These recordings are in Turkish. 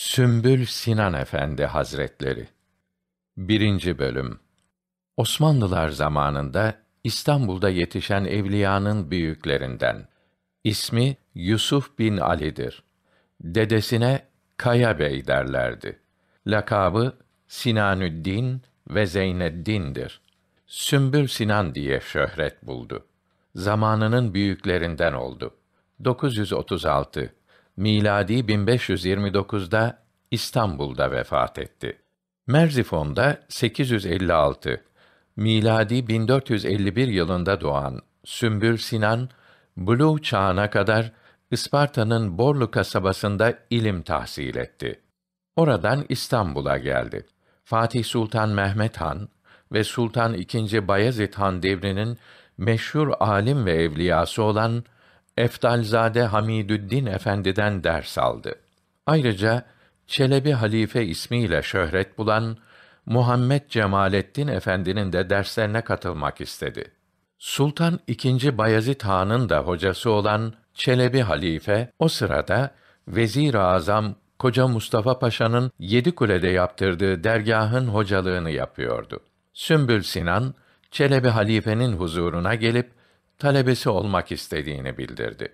Sümbül Sinan Efendi Hazretleri 1. bölüm Osmanlılar zamanında İstanbul'da yetişen evliyanın büyüklerinden İsmi Yusuf bin Ali'dir. Dedesine Kaya Bey derlerdi. Lakabı Sinanüddin ve Zeyneddin'dir. Sümbül Sinan diye şöhret buldu. Zamanının büyüklerinden oldu. 936 miladi 1529'da İstanbul'da vefat etti. Merzifon'da 856, miladi 1451 yılında doğan Sümbül Sinan, Blue çağına kadar Isparta'nın Borlu kasabasında ilim tahsil etti. Oradan İstanbul'a geldi. Fatih Sultan Mehmet Han ve Sultan II. Bayezid Han devrinin meşhur alim ve evliyası olan Eftalzade Hamidüddin Efendi'den ders aldı. Ayrıca Çelebi Halife ismiyle şöhret bulan Muhammed Cemalettin Efendi'nin de derslerine katılmak istedi. Sultan II. Bayezid Han'ın da hocası olan Çelebi Halife o sırada Vezir-i Azam Koca Mustafa Paşa'nın yedi kulede yaptırdığı dergahın hocalığını yapıyordu. Sümbül Sinan Çelebi Halife'nin huzuruna gelip talebesi olmak istediğini bildirdi.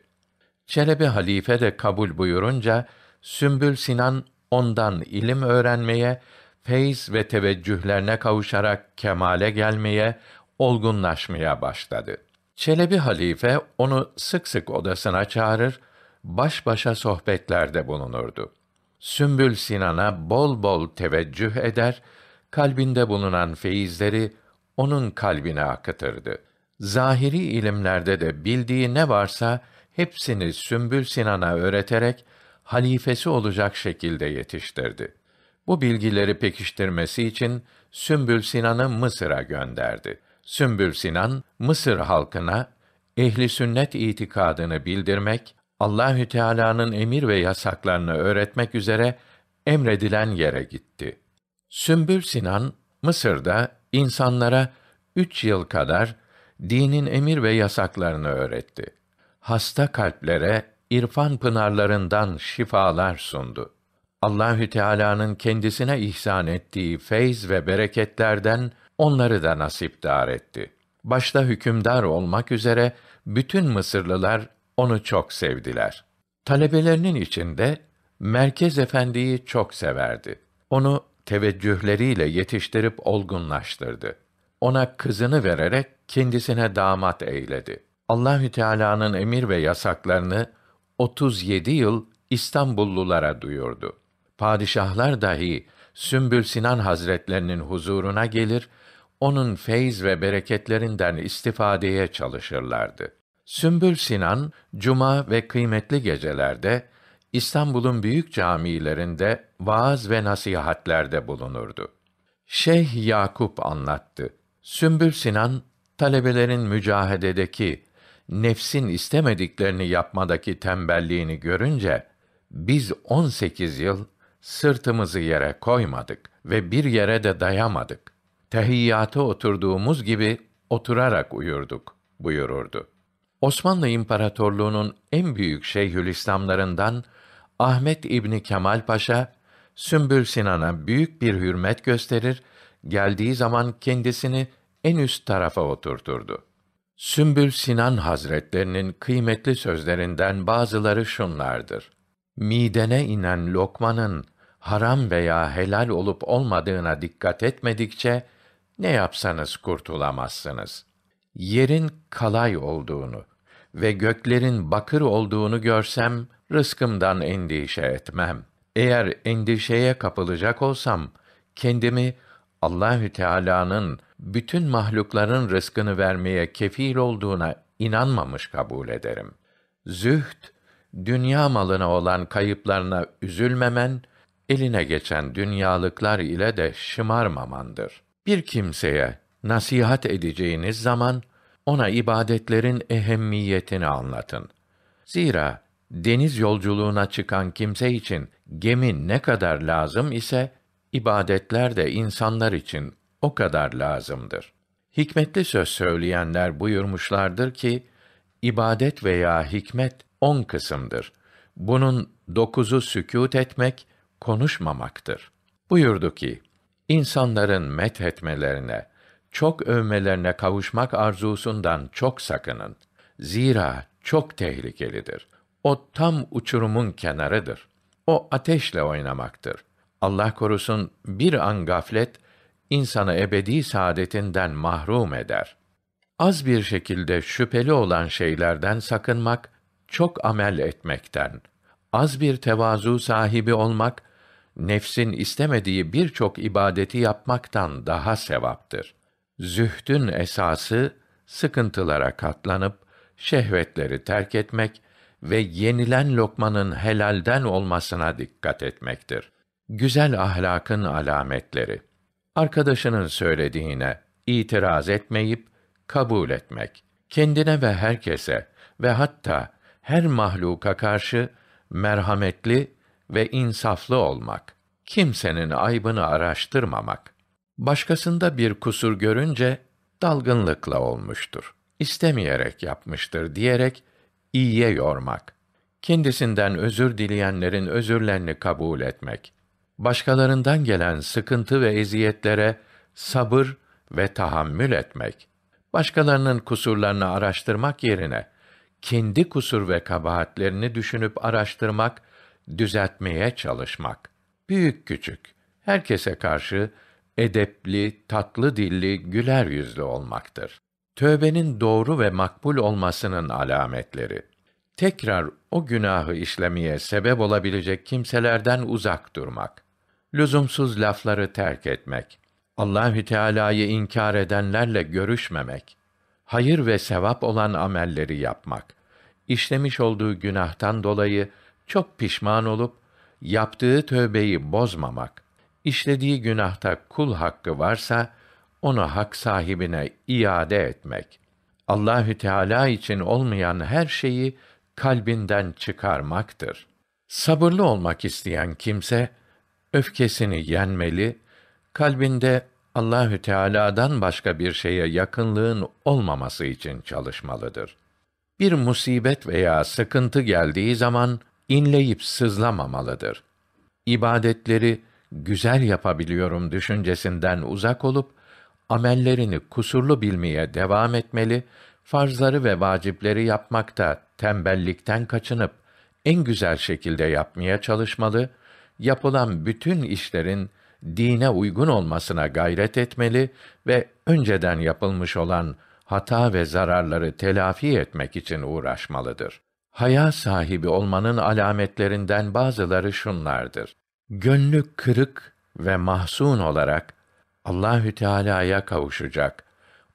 Çelebi halife de kabul buyurunca Sümbül Sinan ondan ilim öğrenmeye, feyz ve teveccühlerine kavuşarak kemale gelmeye, olgunlaşmaya başladı. Çelebi halife onu sık sık odasına çağırır, baş başa sohbetlerde bulunurdu. Sümbül Sinan'a bol bol teveccüh eder, kalbinde bulunan feyizleri onun kalbine akıtırdı zahiri ilimlerde de bildiği ne varsa hepsini Sümbül Sinan'a öğreterek halifesi olacak şekilde yetiştirdi. Bu bilgileri pekiştirmesi için Sümbül Sinan'ı Mısır'a gönderdi. Sümbül Sinan Mısır halkına ehli sünnet itikadını bildirmek, Allahü Teala'nın emir ve yasaklarını öğretmek üzere emredilen yere gitti. Sümbül Sinan Mısır'da insanlara üç yıl kadar dinin emir ve yasaklarını öğretti. Hasta kalplere irfan pınarlarından şifalar sundu. Allahü Teala'nın kendisine ihsan ettiği feyz ve bereketlerden onları da nasipdar etti. Başta hükümdar olmak üzere bütün Mısırlılar onu çok sevdiler. Talebelerinin içinde Merkez Efendi'yi çok severdi. Onu teveccühleriyle yetiştirip olgunlaştırdı. Ona kızını vererek kendisine damat eyledi. Allahü Teala'nın emir ve yasaklarını 37 yıl İstanbullulara duyurdu. Padişahlar dahi Sümbül Sinan Hazretlerinin huzuruna gelir, onun feyz ve bereketlerinden istifadeye çalışırlardı. Sümbül Sinan, cuma ve kıymetli gecelerde, İstanbul'un büyük camilerinde vaaz ve nasihatlerde bulunurdu. Şeyh Yakup anlattı. Sümbül Sinan talebelerin mücahededeki, nefsin istemediklerini yapmadaki tembelliğini görünce, biz 18 yıl sırtımızı yere koymadık ve bir yere de dayamadık. Tehiyyata oturduğumuz gibi oturarak uyurduk buyururdu. Osmanlı İmparatorluğu'nun en büyük şeyhülislamlarından Ahmet İbni Kemal Paşa, Sümbül Sinan'a büyük bir hürmet gösterir, geldiği zaman kendisini en üst tarafa oturturdu. Sümbül Sinan Hazretlerinin kıymetli sözlerinden bazıları şunlardır. Midene inen lokmanın haram veya helal olup olmadığına dikkat etmedikçe ne yapsanız kurtulamazsınız. Yerin kalay olduğunu ve göklerin bakır olduğunu görsem rızkımdan endişe etmem. Eğer endişeye kapılacak olsam kendimi Allahü Teala'nın bütün mahlukların rızkını vermeye kefil olduğuna inanmamış kabul ederim. Zühd, dünya malına olan kayıplarına üzülmemen, eline geçen dünyalıklar ile de şımarmamandır. Bir kimseye nasihat edeceğiniz zaman ona ibadetlerin ehemmiyetini anlatın. Zira deniz yolculuğuna çıkan kimse için gemi ne kadar lazım ise ibadetler de insanlar için o kadar lazımdır. Hikmetli söz söyleyenler buyurmuşlardır ki, ibadet veya hikmet on kısımdır. Bunun dokuzu sükût etmek, konuşmamaktır. Buyurdu ki, insanların met etmelerine, çok övmelerine kavuşmak arzusundan çok sakının. Zira çok tehlikelidir. O tam uçurumun kenarıdır. O ateşle oynamaktır.'' Allah korusun bir an gaflet insanı ebedi saadetinden mahrum eder. Az bir şekilde şüpheli olan şeylerden sakınmak çok amel etmekten, az bir tevazu sahibi olmak nefsin istemediği birçok ibadeti yapmaktan daha sevaptır. Zühdün esası sıkıntılara katlanıp şehvetleri terk etmek ve yenilen lokmanın helalden olmasına dikkat etmektir. Güzel ahlakın alametleri. Arkadaşının söylediğine itiraz etmeyip kabul etmek. Kendine ve herkese ve hatta her mahluka karşı merhametli ve insaflı olmak. Kimsenin aybını araştırmamak. Başkasında bir kusur görünce dalgınlıkla olmuştur. İstemeyerek yapmıştır diyerek iyiye yormak. Kendisinden özür dileyenlerin özürlerini kabul etmek başkalarından gelen sıkıntı ve eziyetlere sabır ve tahammül etmek, başkalarının kusurlarını araştırmak yerine kendi kusur ve kabahatlerini düşünüp araştırmak, düzeltmeye çalışmak. Büyük küçük, herkese karşı edepli, tatlı dilli, güler yüzlü olmaktır. Tövbenin doğru ve makbul olmasının alametleri. Tekrar o günahı işlemeye sebep olabilecek kimselerden uzak durmak lüzumsuz lafları terk etmek, Allahü Teala'yı inkar edenlerle görüşmemek, hayır ve sevap olan amelleri yapmak, işlemiş olduğu günahtan dolayı çok pişman olup yaptığı tövbeyi bozmamak, işlediği günahta kul hakkı varsa onu hak sahibine iade etmek, Allahü Teala için olmayan her şeyi kalbinden çıkarmaktır. Sabırlı olmak isteyen kimse öfkesini yenmeli, kalbinde Allahü Teala'dan başka bir şeye yakınlığın olmaması için çalışmalıdır. Bir musibet veya sıkıntı geldiği zaman inleyip sızlamamalıdır. İbadetleri güzel yapabiliyorum düşüncesinden uzak olup amellerini kusurlu bilmeye devam etmeli, farzları ve vacipleri yapmakta tembellikten kaçınıp en güzel şekilde yapmaya çalışmalı yapılan bütün işlerin dine uygun olmasına gayret etmeli ve önceden yapılmış olan hata ve zararları telafi etmek için uğraşmalıdır. Haya sahibi olmanın alametlerinden bazıları şunlardır. Gönlü kırık ve mahzun olarak Allahü Teala'ya kavuşacak,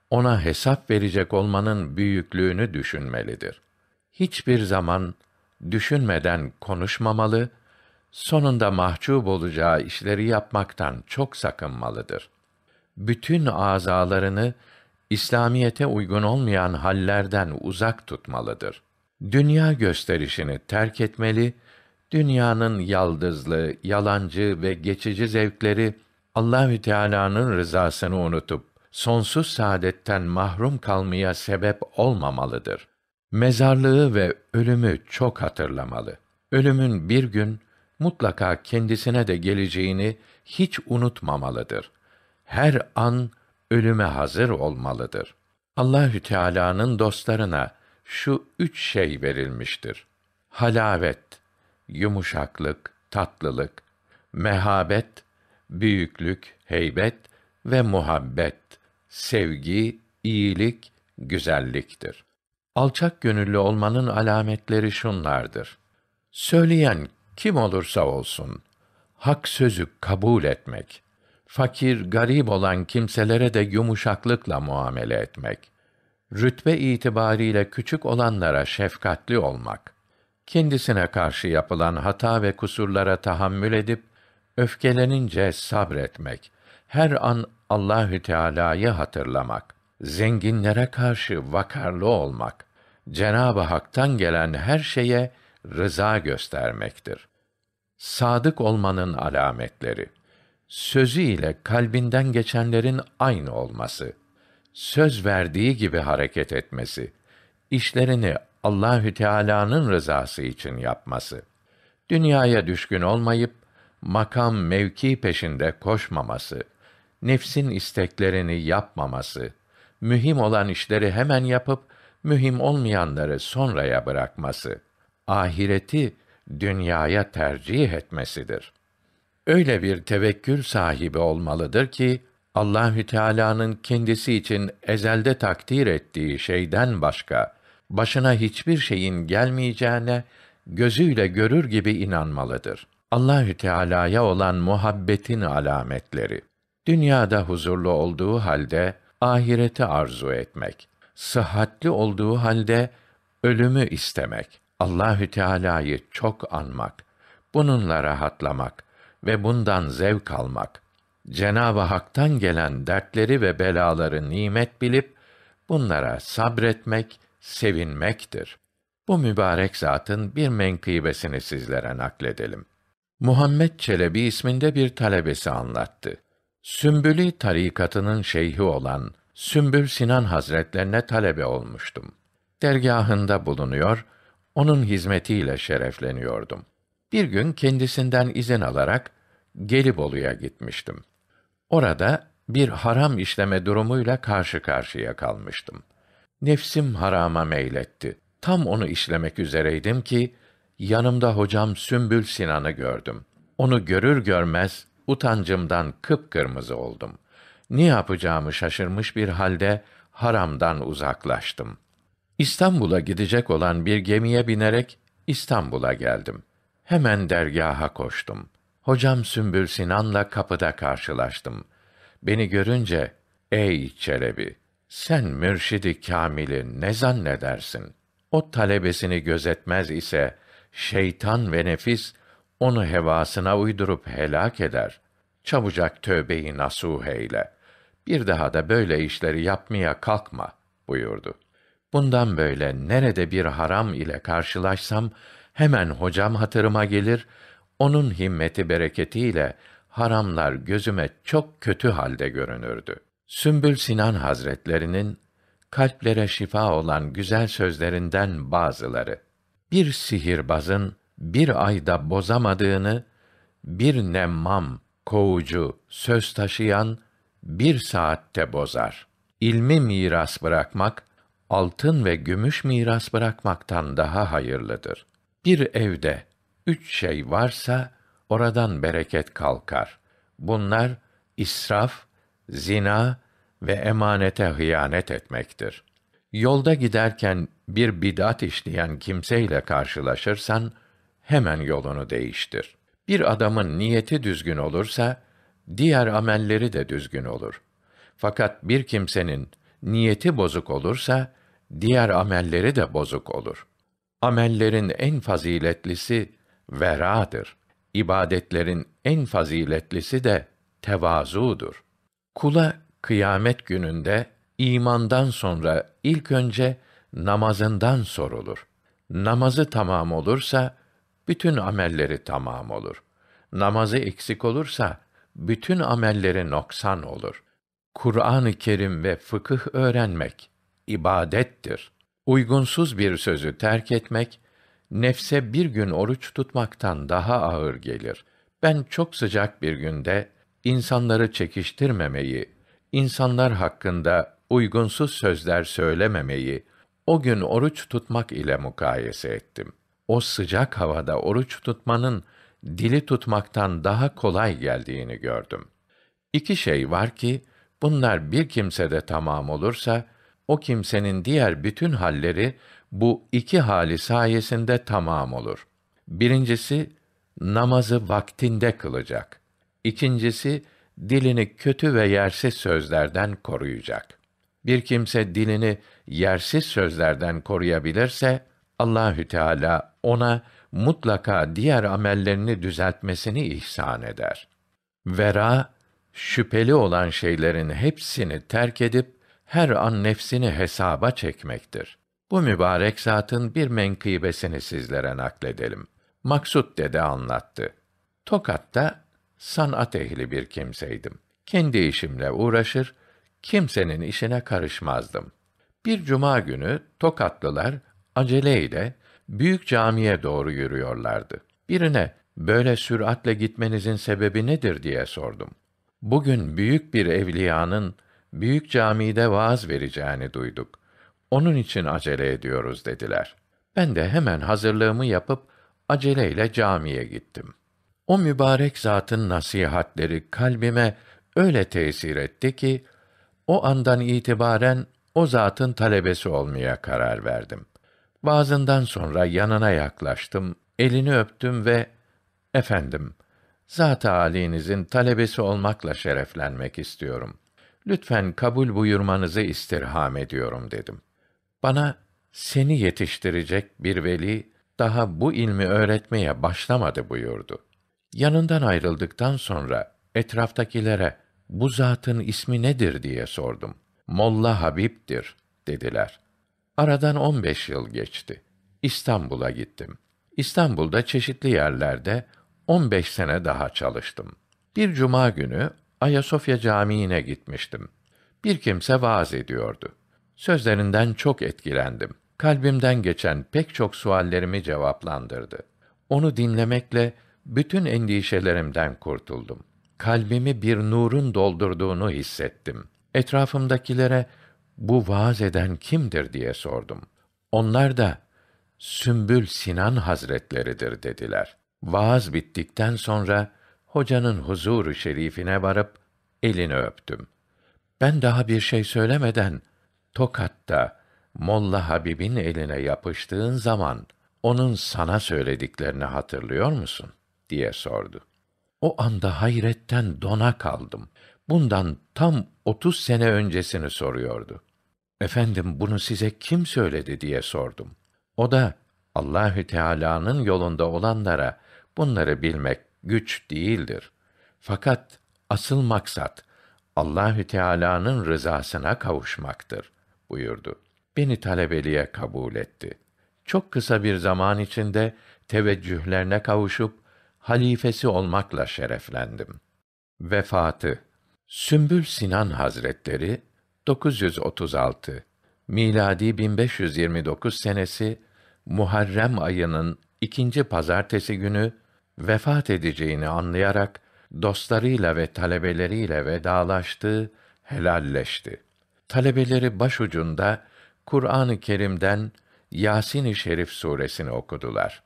ona hesap verecek olmanın büyüklüğünü düşünmelidir. Hiçbir zaman düşünmeden konuşmamalı sonunda mahcup olacağı işleri yapmaktan çok sakınmalıdır. Bütün azalarını İslamiyete uygun olmayan hallerden uzak tutmalıdır. Dünya gösterişini terk etmeli, dünyanın yaldızlı, yalancı ve geçici zevkleri Allahü Teala'nın rızasını unutup sonsuz saadetten mahrum kalmaya sebep olmamalıdır. Mezarlığı ve ölümü çok hatırlamalı. Ölümün bir gün mutlaka kendisine de geleceğini hiç unutmamalıdır. Her an ölüme hazır olmalıdır. Allahü Teala'nın dostlarına şu üç şey verilmiştir. Halavet, yumuşaklık, tatlılık, mehabet, büyüklük, heybet ve muhabbet, sevgi, iyilik, güzelliktir. Alçak gönüllü olmanın alametleri şunlardır. Söyleyen kim olursa olsun hak sözü kabul etmek, fakir, garip olan kimselere de yumuşaklıkla muamele etmek, rütbe itibariyle küçük olanlara şefkatli olmak, kendisine karşı yapılan hata ve kusurlara tahammül edip öfkelenince sabretmek, her an Allahü Teala'yı hatırlamak, zenginlere karşı vakarlı olmak, Cenab-ı Hak'tan gelen her şeye rıza göstermektir sadık olmanın alametleri sözü ile kalbinden geçenlerin aynı olması söz verdiği gibi hareket etmesi işlerini Allahü Teala'nın rızası için yapması dünyaya düşkün olmayıp makam mevki peşinde koşmaması nefsin isteklerini yapmaması mühim olan işleri hemen yapıp mühim olmayanları sonraya bırakması ahireti dünyaya tercih etmesidir. Öyle bir tevekkül sahibi olmalıdır ki Allahü Teala'nın kendisi için ezelde takdir ettiği şeyden başka başına hiçbir şeyin gelmeyeceğine gözüyle görür gibi inanmalıdır. Allahü Teala'ya olan muhabbetin alametleri. Dünyada huzurlu olduğu halde ahireti arzu etmek. Sıhhatli olduğu halde ölümü istemek. Allahü Teala'yı çok anmak, bununla rahatlamak ve bundan zevk almak, Cenab-ı Hak'tan gelen dertleri ve belaları nimet bilip bunlara sabretmek, sevinmektir. Bu mübarek zatın bir menkıbesini sizlere nakledelim. Muhammed Çelebi isminde bir talebesi anlattı. Sümbülü tarikatının şeyhi olan Sümbül Sinan Hazretlerine talebe olmuştum. Dergahında bulunuyor, onun hizmetiyle şerefleniyordum. Bir gün kendisinden izin alarak Gelibolu'ya gitmiştim. Orada bir haram işleme durumuyla karşı karşıya kalmıştım. Nefsim harama meyletti. Tam onu işlemek üzereydim ki yanımda hocam Sümbül Sinan'ı gördüm. Onu görür görmez utancımdan kıpkırmızı oldum. Ne yapacağımı şaşırmış bir halde haramdan uzaklaştım.'' İstanbul'a gidecek olan bir gemiye binerek İstanbul'a geldim. Hemen dergaha koştum. Hocam Sümbül Sinan'la kapıda karşılaştım. Beni görünce, ey Çelebi, sen mürşidi kamili ne zannedersin? O talebesini gözetmez ise, şeytan ve nefis, onu hevasına uydurup helak eder. Çabucak tövbeyi nasuh eyle. Bir daha da böyle işleri yapmaya kalkma, buyurdu. Bundan böyle nerede bir haram ile karşılaşsam hemen hocam hatırıma gelir, onun himmeti bereketiyle haramlar gözüme çok kötü halde görünürdü. Sümbül Sinan Hazretlerinin kalplere şifa olan güzel sözlerinden bazıları. Bir sihirbazın bir ayda bozamadığını bir nemmam, kovucu, söz taşıyan bir saatte bozar. İlmi miras bırakmak altın ve gümüş miras bırakmaktan daha hayırlıdır. Bir evde üç şey varsa oradan bereket kalkar. Bunlar israf, zina ve emanete hıyanet etmektir. Yolda giderken bir bidat işleyen kimseyle karşılaşırsan hemen yolunu değiştir. Bir adamın niyeti düzgün olursa diğer amelleri de düzgün olur. Fakat bir kimsenin niyeti bozuk olursa diğer amelleri de bozuk olur. Amellerin en faziletlisi veradır. İbadetlerin en faziletlisi de tevazudur. Kula kıyamet gününde imandan sonra ilk önce namazından sorulur. Namazı tamam olursa bütün amelleri tamam olur. Namazı eksik olursa bütün amelleri noksan olur. Kur'an-ı Kerim ve fıkıh öğrenmek ibadettir. Uygunsuz bir sözü terk etmek nefse bir gün oruç tutmaktan daha ağır gelir. Ben çok sıcak bir günde insanları çekiştirmemeyi, insanlar hakkında uygunsuz sözler söylememeyi o gün oruç tutmak ile mukayese ettim. O sıcak havada oruç tutmanın dili tutmaktan daha kolay geldiğini gördüm. İki şey var ki bunlar bir kimsede tamam olursa o kimsenin diğer bütün halleri bu iki hali sayesinde tamam olur. Birincisi namazı vaktinde kılacak. İkincisi dilini kötü ve yersiz sözlerden koruyacak. Bir kimse dilini yersiz sözlerden koruyabilirse Allahü Teala ona mutlaka diğer amellerini düzeltmesini ihsan eder. Vera şüpheli olan şeylerin hepsini terk edip her an nefsini hesaba çekmektir. Bu mübarek zatın bir menkıbesini sizlere nakledelim. Maksut dede anlattı. Tokat'ta sanat ehli bir kimseydim. Kendi işimle uğraşır, kimsenin işine karışmazdım. Bir cuma günü Tokatlılar aceleyle büyük camiye doğru yürüyorlardı. Birine böyle süratle gitmenizin sebebi nedir diye sordum. Bugün büyük bir evliyanın büyük camide vaaz vereceğini duyduk. Onun için acele ediyoruz dediler. Ben de hemen hazırlığımı yapıp aceleyle camiye gittim. O mübarek zatın nasihatleri kalbime öyle tesir etti ki o andan itibaren o zatın talebesi olmaya karar verdim. Bazından sonra yanına yaklaştım, elini öptüm ve efendim, zat halinizin talebesi olmakla şereflenmek istiyorum lütfen kabul buyurmanızı istirham ediyorum dedim. Bana seni yetiştirecek bir veli daha bu ilmi öğretmeye başlamadı buyurdu. Yanından ayrıldıktan sonra etraftakilere bu zatın ismi nedir diye sordum. Molla Habib'dir dediler. Aradan 15 yıl geçti. İstanbul'a gittim. İstanbul'da çeşitli yerlerde 15 sene daha çalıştım. Bir cuma günü Ayasofya Camii'ne gitmiştim. Bir kimse vaaz ediyordu. Sözlerinden çok etkilendim. Kalbimden geçen pek çok suallerimi cevaplandırdı. Onu dinlemekle bütün endişelerimden kurtuldum. Kalbimi bir nurun doldurduğunu hissettim. Etrafımdakilere bu vaaz eden kimdir diye sordum. Onlar da Sümbül Sinan Hazretleridir dediler. Vaaz bittikten sonra hocanın huzuru şerifine varıp elini öptüm. Ben daha bir şey söylemeden Tokat'ta Molla Habib'in eline yapıştığın zaman onun sana söylediklerini hatırlıyor musun diye sordu. O anda hayretten dona kaldım. Bundan tam 30 sene öncesini soruyordu. Efendim bunu size kim söyledi diye sordum. O da Allahü Teala'nın yolunda olanlara bunları bilmek güç değildir. Fakat asıl maksat Allahü Teala'nın rızasına kavuşmaktır buyurdu. Beni talebeliğe kabul etti. Çok kısa bir zaman içinde teveccühlerine kavuşup halifesi olmakla şereflendim. Vefatı Sümbül Sinan Hazretleri 936 miladi 1529 senesi Muharrem ayının ikinci pazartesi günü vefat edeceğini anlayarak dostlarıyla ve talebeleriyle vedalaştı, helalleşti. Talebeleri başucunda Kur'an-ı Kerim'den Yasin-i Şerif suresini okudular.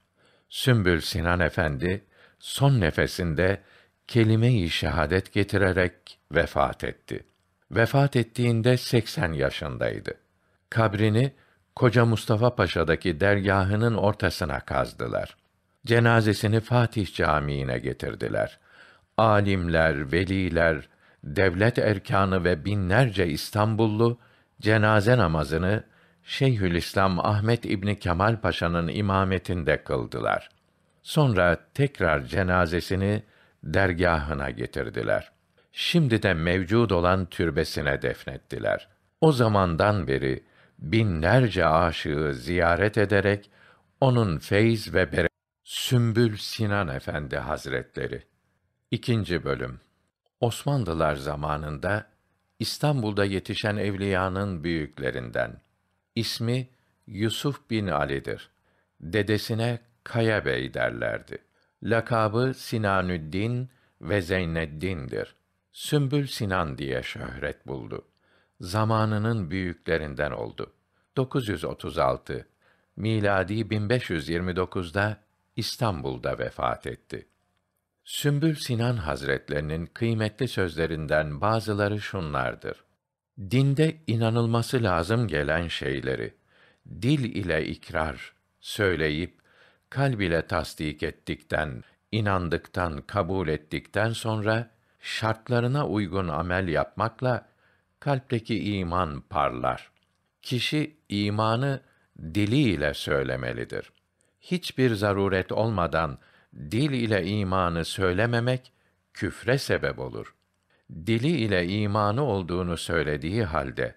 Sümbül Sinan Efendi son nefesinde kelime-i şehadet getirerek vefat etti. Vefat ettiğinde 80 yaşındaydı. Kabrini Koca Mustafa Paşa'daki dergahının ortasına kazdılar cenazesini Fatih Camii'ne getirdiler. Alimler, veliler, devlet erkanı ve binlerce İstanbullu cenaze namazını Şeyhülislam Ahmet İbni Kemal Paşa'nın imametinde kıldılar. Sonra tekrar cenazesini dergahına getirdiler. Şimdi de mevcud olan türbesine defnettiler. O zamandan beri binlerce aşığı ziyaret ederek onun feyz ve bereket Sümbül Sinan Efendi Hazretleri 2. bölüm Osmanlılar zamanında İstanbul'da yetişen evliyanın büyüklerinden ismi Yusuf bin Ali'dir. Dedesine Kaya Bey derlerdi. Lakabı Sinanüddin ve Zeyneddin'dir. Sümbül Sinan diye şöhret buldu. Zamanının büyüklerinden oldu. 936 miladi 1529'da İstanbul'da vefat etti. Sümbül Sinan Hazretlerinin kıymetli sözlerinden bazıları şunlardır. Dinde inanılması lazım gelen şeyleri dil ile ikrar söyleyip kalb ile tasdik ettikten, inandıktan, kabul ettikten sonra şartlarına uygun amel yapmakla kalpteki iman parlar. Kişi imanı diliyle söylemelidir hiçbir zaruret olmadan dil ile imanı söylememek küfre sebep olur. Dili ile imanı olduğunu söylediği halde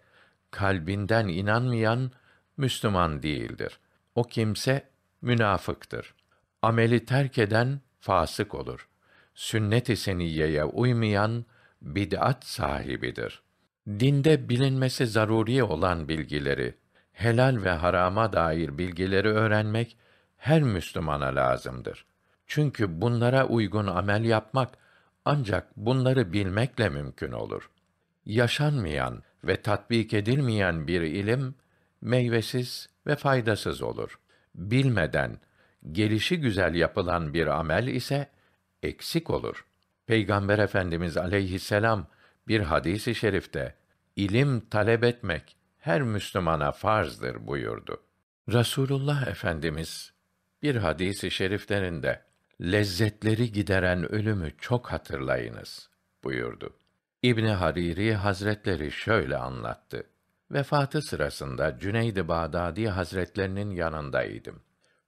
kalbinden inanmayan Müslüman değildir. O kimse münafıktır. Ameli terk eden fasık olur. Sünnet-i seniyyeye uymayan bid'at sahibidir. Dinde bilinmesi zaruri olan bilgileri, helal ve harama dair bilgileri öğrenmek her Müslümana lazımdır. Çünkü bunlara uygun amel yapmak ancak bunları bilmekle mümkün olur. Yaşanmayan ve tatbik edilmeyen bir ilim meyvesiz ve faydasız olur. Bilmeden gelişi güzel yapılan bir amel ise eksik olur. Peygamber Efendimiz aleyhisselam bir hadisi i şerifte ilim talep etmek her Müslümana farzdır buyurdu. Rasulullah Efendimiz bir hadisi i şeriflerin de lezzetleri gideren ölümü çok hatırlayınız buyurdu. İbni Hariri Hazretleri şöyle anlattı. Vefatı sırasında Cüneyd-i Bağdadi Hazretlerinin yanındaydım.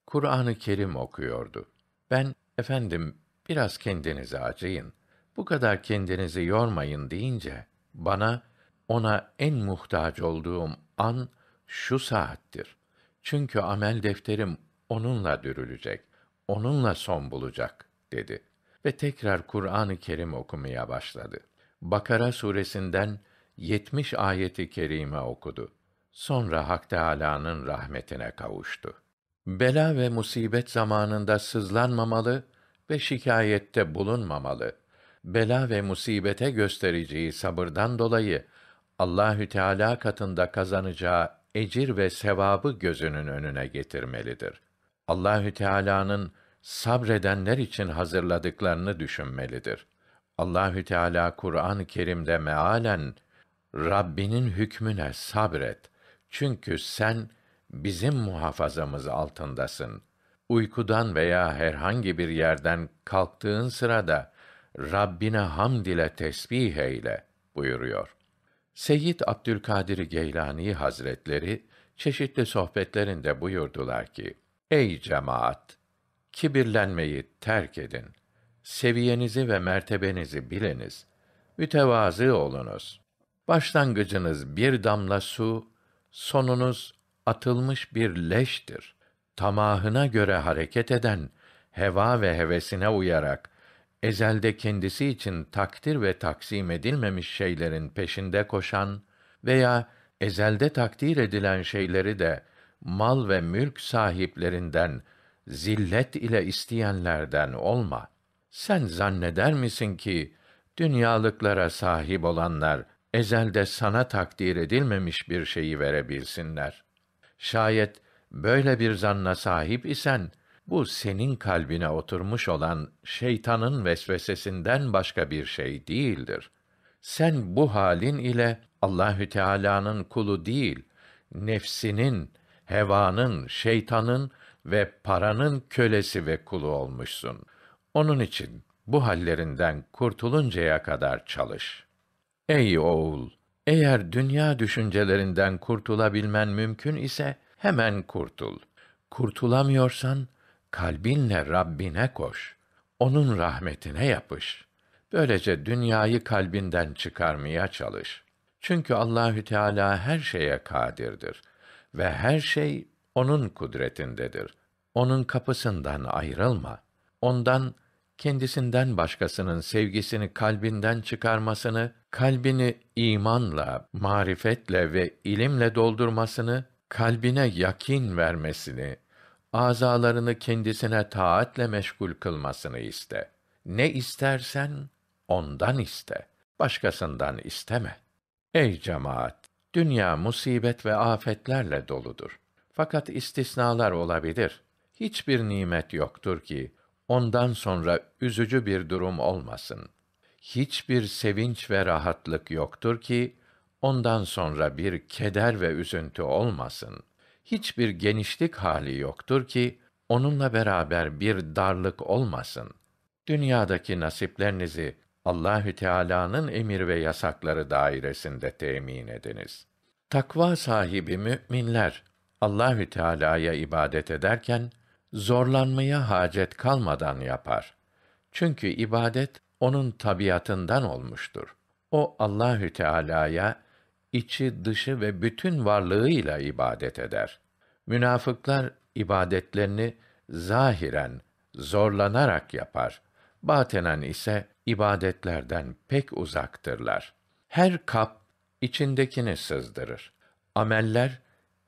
Kur'an-ı Kerim okuyordu. Ben, efendim biraz kendinizi acıyın, bu kadar kendinizi yormayın deyince, bana, ona en muhtaç olduğum an şu saattir. Çünkü amel defterim onunla dürülecek, onunla son bulacak dedi ve tekrar Kur'an-ı Kerim okumaya başladı. Bakara suresinden 70 ayeti kerime okudu. Sonra Hak Teâlâ'nın rahmetine kavuştu. Bela ve musibet zamanında sızlanmamalı ve şikayette bulunmamalı. Bela ve musibete göstereceği sabırdan dolayı Allahü Teala katında kazanacağı ecir ve sevabı gözünün önüne getirmelidir. Allahü Teala'nın sabredenler için hazırladıklarını düşünmelidir. Allahü Teala Kur'an-ı Kerim'de mealen Rabbinin hükmüne sabret. Çünkü sen bizim muhafazamız altındasın. Uykudan veya herhangi bir yerden kalktığın sırada Rabbine hamd ile tesbih eyle buyuruyor. Seyyid Abdülkadir Geylani Hazretleri çeşitli sohbetlerinde buyurdular ki: Ey cemaat! Kibirlenmeyi terk edin. Seviyenizi ve mertebenizi biliniz. Mütevazı olunuz. Başlangıcınız bir damla su, sonunuz atılmış bir leştir. Tamahına göre hareket eden, heva ve hevesine uyarak, ezelde kendisi için takdir ve taksim edilmemiş şeylerin peşinde koşan veya ezelde takdir edilen şeyleri de mal ve mülk sahiplerinden zillet ile isteyenlerden olma. Sen zanneder misin ki dünyalıklara sahip olanlar ezelde sana takdir edilmemiş bir şeyi verebilsinler? Şayet böyle bir zanna sahip isen bu senin kalbine oturmuş olan şeytanın vesvesesinden başka bir şey değildir. Sen bu halin ile Allahü Teala'nın kulu değil, nefsinin hevanın, şeytanın ve paranın kölesi ve kulu olmuşsun. Onun için bu hallerinden kurtuluncaya kadar çalış. Ey oğul, eğer dünya düşüncelerinden kurtulabilmen mümkün ise hemen kurtul. Kurtulamıyorsan kalbinle Rabbine koş. Onun rahmetine yapış. Böylece dünyayı kalbinden çıkarmaya çalış. Çünkü Allahü Teala her şeye kadirdir ve her şey onun kudretindedir. Onun kapısından ayrılma. Ondan kendisinden başkasının sevgisini kalbinden çıkarmasını, kalbini imanla, marifetle ve ilimle doldurmasını, kalbine yakin vermesini, azalarını kendisine taatle meşgul kılmasını iste. Ne istersen ondan iste, başkasından isteme. Ey cemaat! Dünya musibet ve afetlerle doludur. Fakat istisnalar olabilir. Hiçbir nimet yoktur ki ondan sonra üzücü bir durum olmasın. Hiçbir sevinç ve rahatlık yoktur ki ondan sonra bir keder ve üzüntü olmasın. Hiçbir genişlik hali yoktur ki onunla beraber bir darlık olmasın. Dünyadaki nasiplerinizi Allahü Teala'nın emir ve yasakları dairesinde temin ediniz. Takva sahibi müminler Allahü Teala'ya ibadet ederken zorlanmaya hacet kalmadan yapar. Çünkü ibadet onun tabiatından olmuştur. O Allahü Teala'ya içi, dışı ve bütün varlığıyla ibadet eder. Münafıklar ibadetlerini zahiren zorlanarak yapar. Batenen ise ibadetlerden pek uzaktırlar. Her kap içindekini sızdırır. Ameller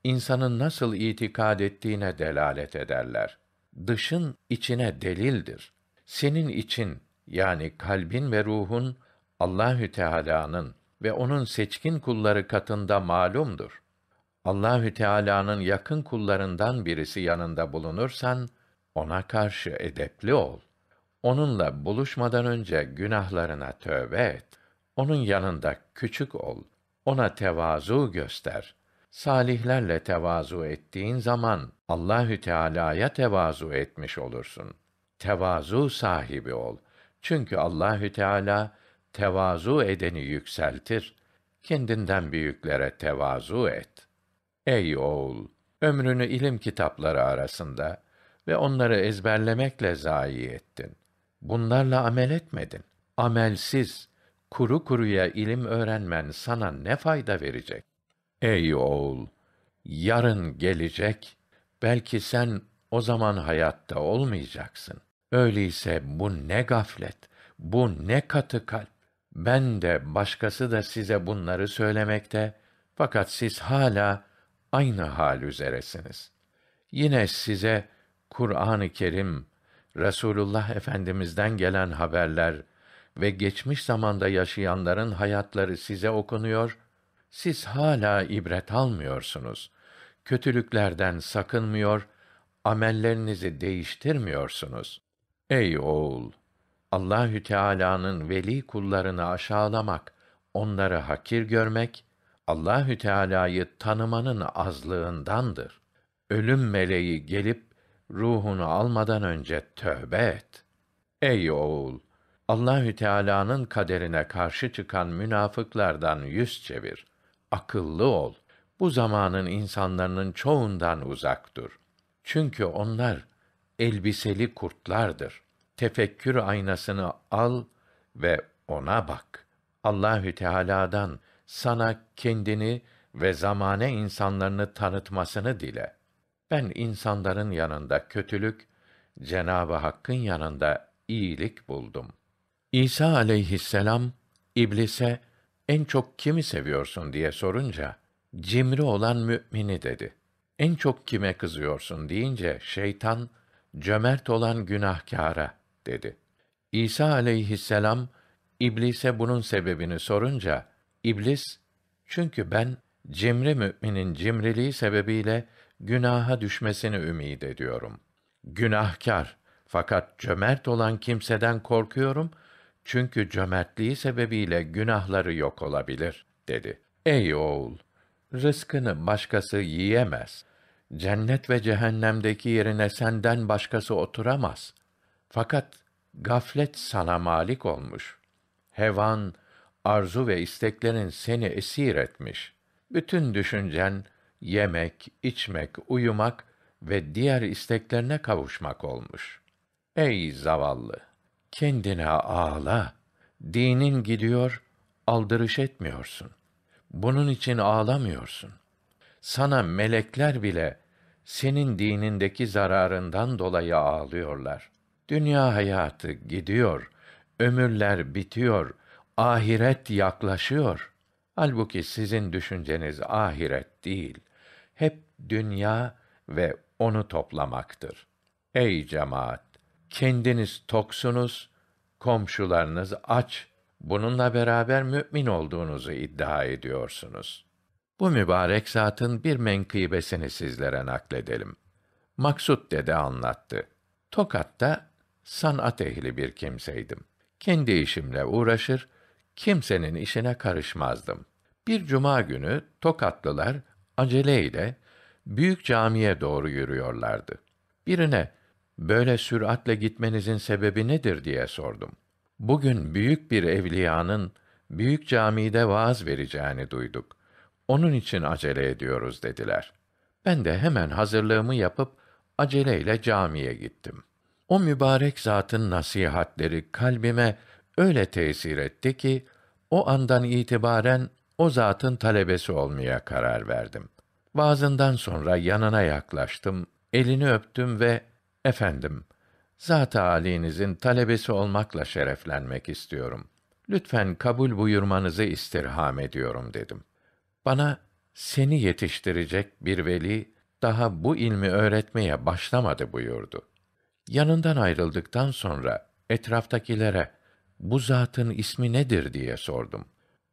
insanın nasıl itikad ettiğine delalet ederler. Dışın içine delildir. Senin için yani kalbin ve ruhun Allahü Teala'nın ve onun seçkin kulları katında malumdur. Allahü Teala'nın yakın kullarından birisi yanında bulunursan ona karşı edepli ol. Onunla buluşmadan önce günahlarına tövbe et. Onun yanında küçük ol. Ona tevazu göster. Salihlerle tevazu ettiğin zaman Allahü Teala'ya tevazu etmiş olursun. Tevazu sahibi ol. Çünkü Allahü Teala tevazu edeni yükseltir. Kendinden büyüklere tevazu et. Ey oğul, ömrünü ilim kitapları arasında ve onları ezberlemekle zayi ettin bunlarla amel etmedin. Amelsiz, kuru kuruya ilim öğrenmen sana ne fayda verecek? Ey oğul, yarın gelecek, belki sen o zaman hayatta olmayacaksın. Öyleyse bu ne gaflet, bu ne katı kalp. Ben de başkası da size bunları söylemekte fakat siz hala aynı hal üzeresiniz. Yine size Kur'an-ı Kerim Resulullah Efendimizden gelen haberler ve geçmiş zamanda yaşayanların hayatları size okunuyor. Siz hala ibret almıyorsunuz. Kötülüklerden sakınmıyor, amellerinizi değiştirmiyorsunuz. Ey oğul, Allahü Teala'nın veli kullarını aşağılamak, onları hakir görmek Allahü Teala'yı tanımanın azlığındandır. Ölüm meleği gelip ruhunu almadan önce tövbe et. Ey oğul, Allahü Teala'nın kaderine karşı çıkan münafıklardan yüz çevir. Akıllı ol. Bu zamanın insanların çoğundan uzak dur. Çünkü onlar elbiseli kurtlardır. Tefekkür aynasını al ve ona bak. Allahü Teala'dan sana kendini ve zamane insanlarını tanıtmasını dile.'' Ben insanların yanında kötülük, Cenabı Hakk'ın yanında iyilik buldum. İsa aleyhisselam iblise en çok kimi seviyorsun diye sorunca cimri olan mümini dedi. En çok kime kızıyorsun deyince şeytan cömert olan günahkara dedi. İsa aleyhisselam iblise bunun sebebini sorunca iblis çünkü ben cimri müminin cimriliği sebebiyle günaha düşmesini ümid ediyorum. Günahkar fakat cömert olan kimseden korkuyorum çünkü cömertliği sebebiyle günahları yok olabilir dedi. Ey oğul, rızkını başkası yiyemez. Cennet ve cehennemdeki yerine senden başkası oturamaz. Fakat gaflet sana malik olmuş. Hevan, arzu ve isteklerin seni esir etmiş. Bütün düşüncen yemek, içmek, uyumak ve diğer isteklerine kavuşmak olmuş. Ey zavallı! Kendine ağla. Dinin gidiyor, aldırış etmiyorsun. Bunun için ağlamıyorsun. Sana melekler bile senin dinindeki zararından dolayı ağlıyorlar. Dünya hayatı gidiyor, ömürler bitiyor, ahiret yaklaşıyor. Halbuki sizin düşünceniz ahiret değil hep dünya ve onu toplamaktır. Ey cemaat! Kendiniz toksunuz, komşularınız aç. Bununla beraber mümin olduğunuzu iddia ediyorsunuz. Bu mübarek zatın bir menkıbesini sizlere nakledelim. Maksut dede anlattı. Tokat'ta sanat ehli bir kimseydim. Kendi işimle uğraşır, kimsenin işine karışmazdım. Bir cuma günü Tokatlılar aceleyle büyük camiye doğru yürüyorlardı. Birine böyle süratle gitmenizin sebebi nedir diye sordum. Bugün büyük bir evliyanın büyük camide vaaz vereceğini duyduk. Onun için acele ediyoruz dediler. Ben de hemen hazırlığımı yapıp aceleyle camiye gittim. O mübarek zatın nasihatleri kalbime öyle tesir etti ki o andan itibaren o zatın talebesi olmaya karar verdim. Vaazından sonra yanına yaklaştım, elini öptüm ve efendim, zat Ali'nizin talebesi olmakla şereflenmek istiyorum. Lütfen kabul buyurmanızı istirham ediyorum dedim. Bana seni yetiştirecek bir veli daha bu ilmi öğretmeye başlamadı buyurdu. Yanından ayrıldıktan sonra etraftakilere bu zatın ismi nedir diye sordum.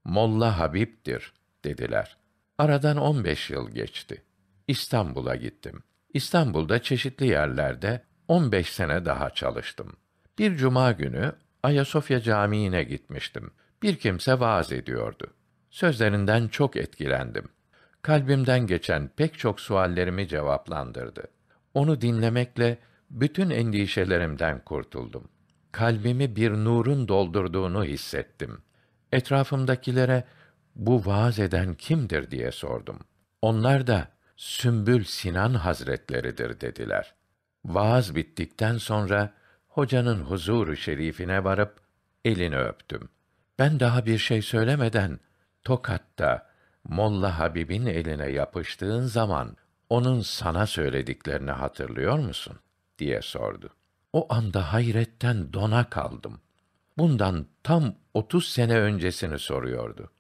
Molla Habib'dir dediler. Aradan 15 yıl geçti. İstanbul'a gittim. İstanbul'da çeşitli yerlerde 15 sene daha çalıştım. Bir cuma günü Ayasofya Camii'ne gitmiştim. Bir kimse vaaz ediyordu. Sözlerinden çok etkilendim. Kalbimden geçen pek çok suallerimi cevaplandırdı. Onu dinlemekle bütün endişelerimden kurtuldum. Kalbimi bir nurun doldurduğunu hissettim. Etrafımdakilere bu vaaz eden kimdir diye sordum. Onlar da Sümbül Sinan Hazretleridir dediler. Vaaz bittikten sonra hocanın huzuru şerifine varıp elini öptüm. Ben daha bir şey söylemeden Tokat'ta Molla Habib'in eline yapıştığın zaman onun sana söylediklerini hatırlıyor musun diye sordu. O anda hayretten dona kaldım bundan tam 30 sene öncesini soruyordu.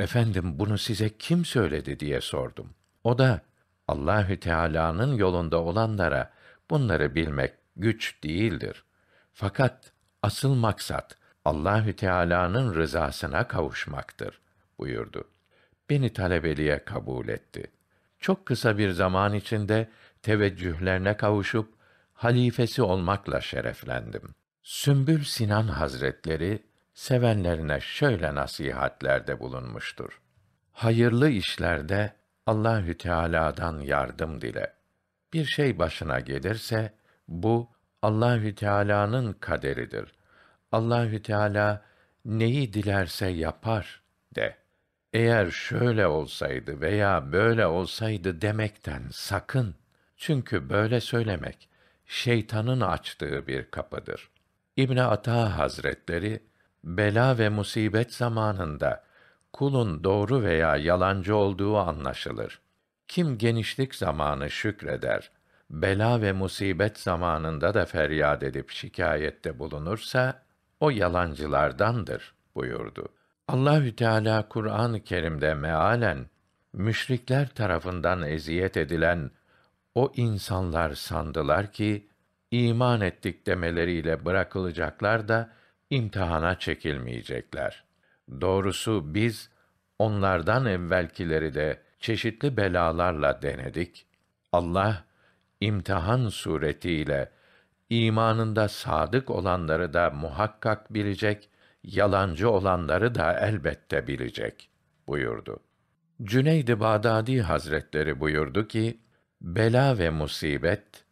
Efendim bunu size kim söyledi diye sordum. O da Allahü Teala'nın yolunda olanlara bunları bilmek güç değildir. Fakat asıl maksat Allahü Teala'nın rızasına kavuşmaktır buyurdu. Beni talebeliğe kabul etti. Çok kısa bir zaman içinde teveccühlerine kavuşup halifesi olmakla şereflendim. Sümbül Sinan Hazretleri sevenlerine şöyle nasihatlerde bulunmuştur. Hayırlı işlerde Allahü Teala'dan yardım dile. Bir şey başına gelirse bu Allahü Teala'nın kaderidir. Allahü Teala neyi dilerse yapar de. Eğer şöyle olsaydı veya böyle olsaydı demekten sakın. Çünkü böyle söylemek şeytanın açtığı bir kapıdır. İbn Ata Hazretleri bela ve musibet zamanında kulun doğru veya yalancı olduğu anlaşılır. Kim genişlik zamanı şükreder, bela ve musibet zamanında da feryat edip şikayette bulunursa o yalancılardandır buyurdu. Allahü Teala Kur'an-ı Kerim'de mealen müşrikler tarafından eziyet edilen o insanlar sandılar ki iman ettik demeleriyle bırakılacaklar da imtihana çekilmeyecekler. Doğrusu biz onlardan evvelkileri de çeşitli belalarla denedik. Allah imtihan suretiyle imanında sadık olanları da muhakkak bilecek, yalancı olanları da elbette bilecek buyurdu. Cüneyd-i Bağdadi Hazretleri buyurdu ki, bela ve musibet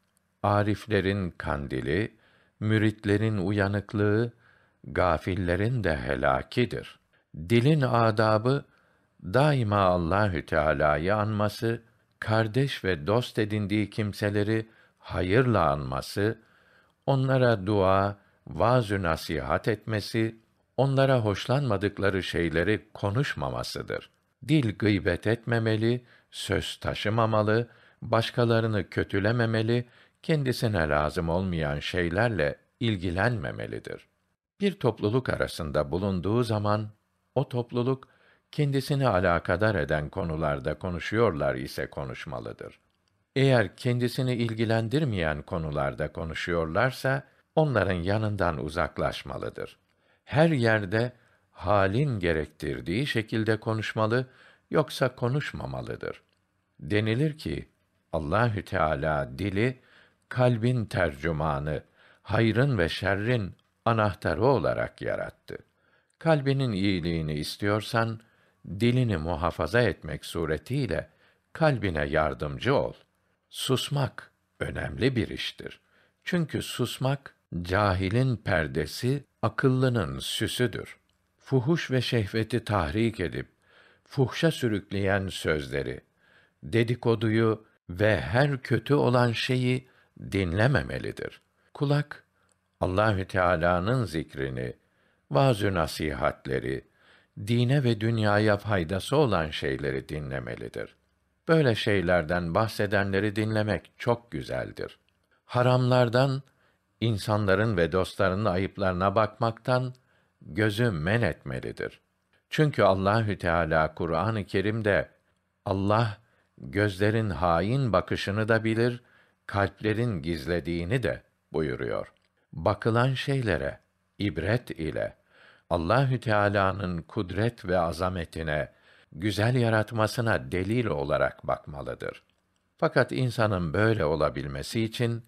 Ariflerin kandili, müritlerin uyanıklığı, gafillerin de helakidir. Dilin adabı daima Allahü Teala'yı anması, kardeş ve dost edindiği kimseleri hayırla anması, onlara dua, vaazü nasihat etmesi, onlara hoşlanmadıkları şeyleri konuşmamasıdır. Dil gıybet etmemeli, söz taşımamalı, başkalarını kötülememeli kendisine lazım olmayan şeylerle ilgilenmemelidir. Bir topluluk arasında bulunduğu zaman o topluluk kendisini alakadar eden konularda konuşuyorlar ise konuşmalıdır. Eğer kendisini ilgilendirmeyen konularda konuşuyorlarsa onların yanından uzaklaşmalıdır. Her yerde halin gerektirdiği şekilde konuşmalı yoksa konuşmamalıdır. Denilir ki Allahü Teala dili kalbin tercümanı, hayrın ve şerrin anahtarı olarak yarattı. Kalbinin iyiliğini istiyorsan, dilini muhafaza etmek suretiyle kalbine yardımcı ol. Susmak önemli bir iştir. Çünkü susmak cahilin perdesi, akıllının süsüdür. Fuhuş ve şehveti tahrik edip fuhşa sürükleyen sözleri, dedikoduyu ve her kötü olan şeyi dinlememelidir. Kulak Allahü Teala'nın zikrini, vaazü nasihatleri, dine ve dünyaya faydası olan şeyleri dinlemelidir. Böyle şeylerden bahsedenleri dinlemek çok güzeldir. Haramlardan, insanların ve dostlarının ayıplarına bakmaktan gözü men etmelidir. Çünkü Allahü Teala Kur'an-ı Kerim'de Allah gözlerin hain bakışını da bilir, kalplerin gizlediğini de buyuruyor. Bakılan şeylere ibret ile Allahü Teala'nın kudret ve azametine, güzel yaratmasına delil olarak bakmalıdır. Fakat insanın böyle olabilmesi için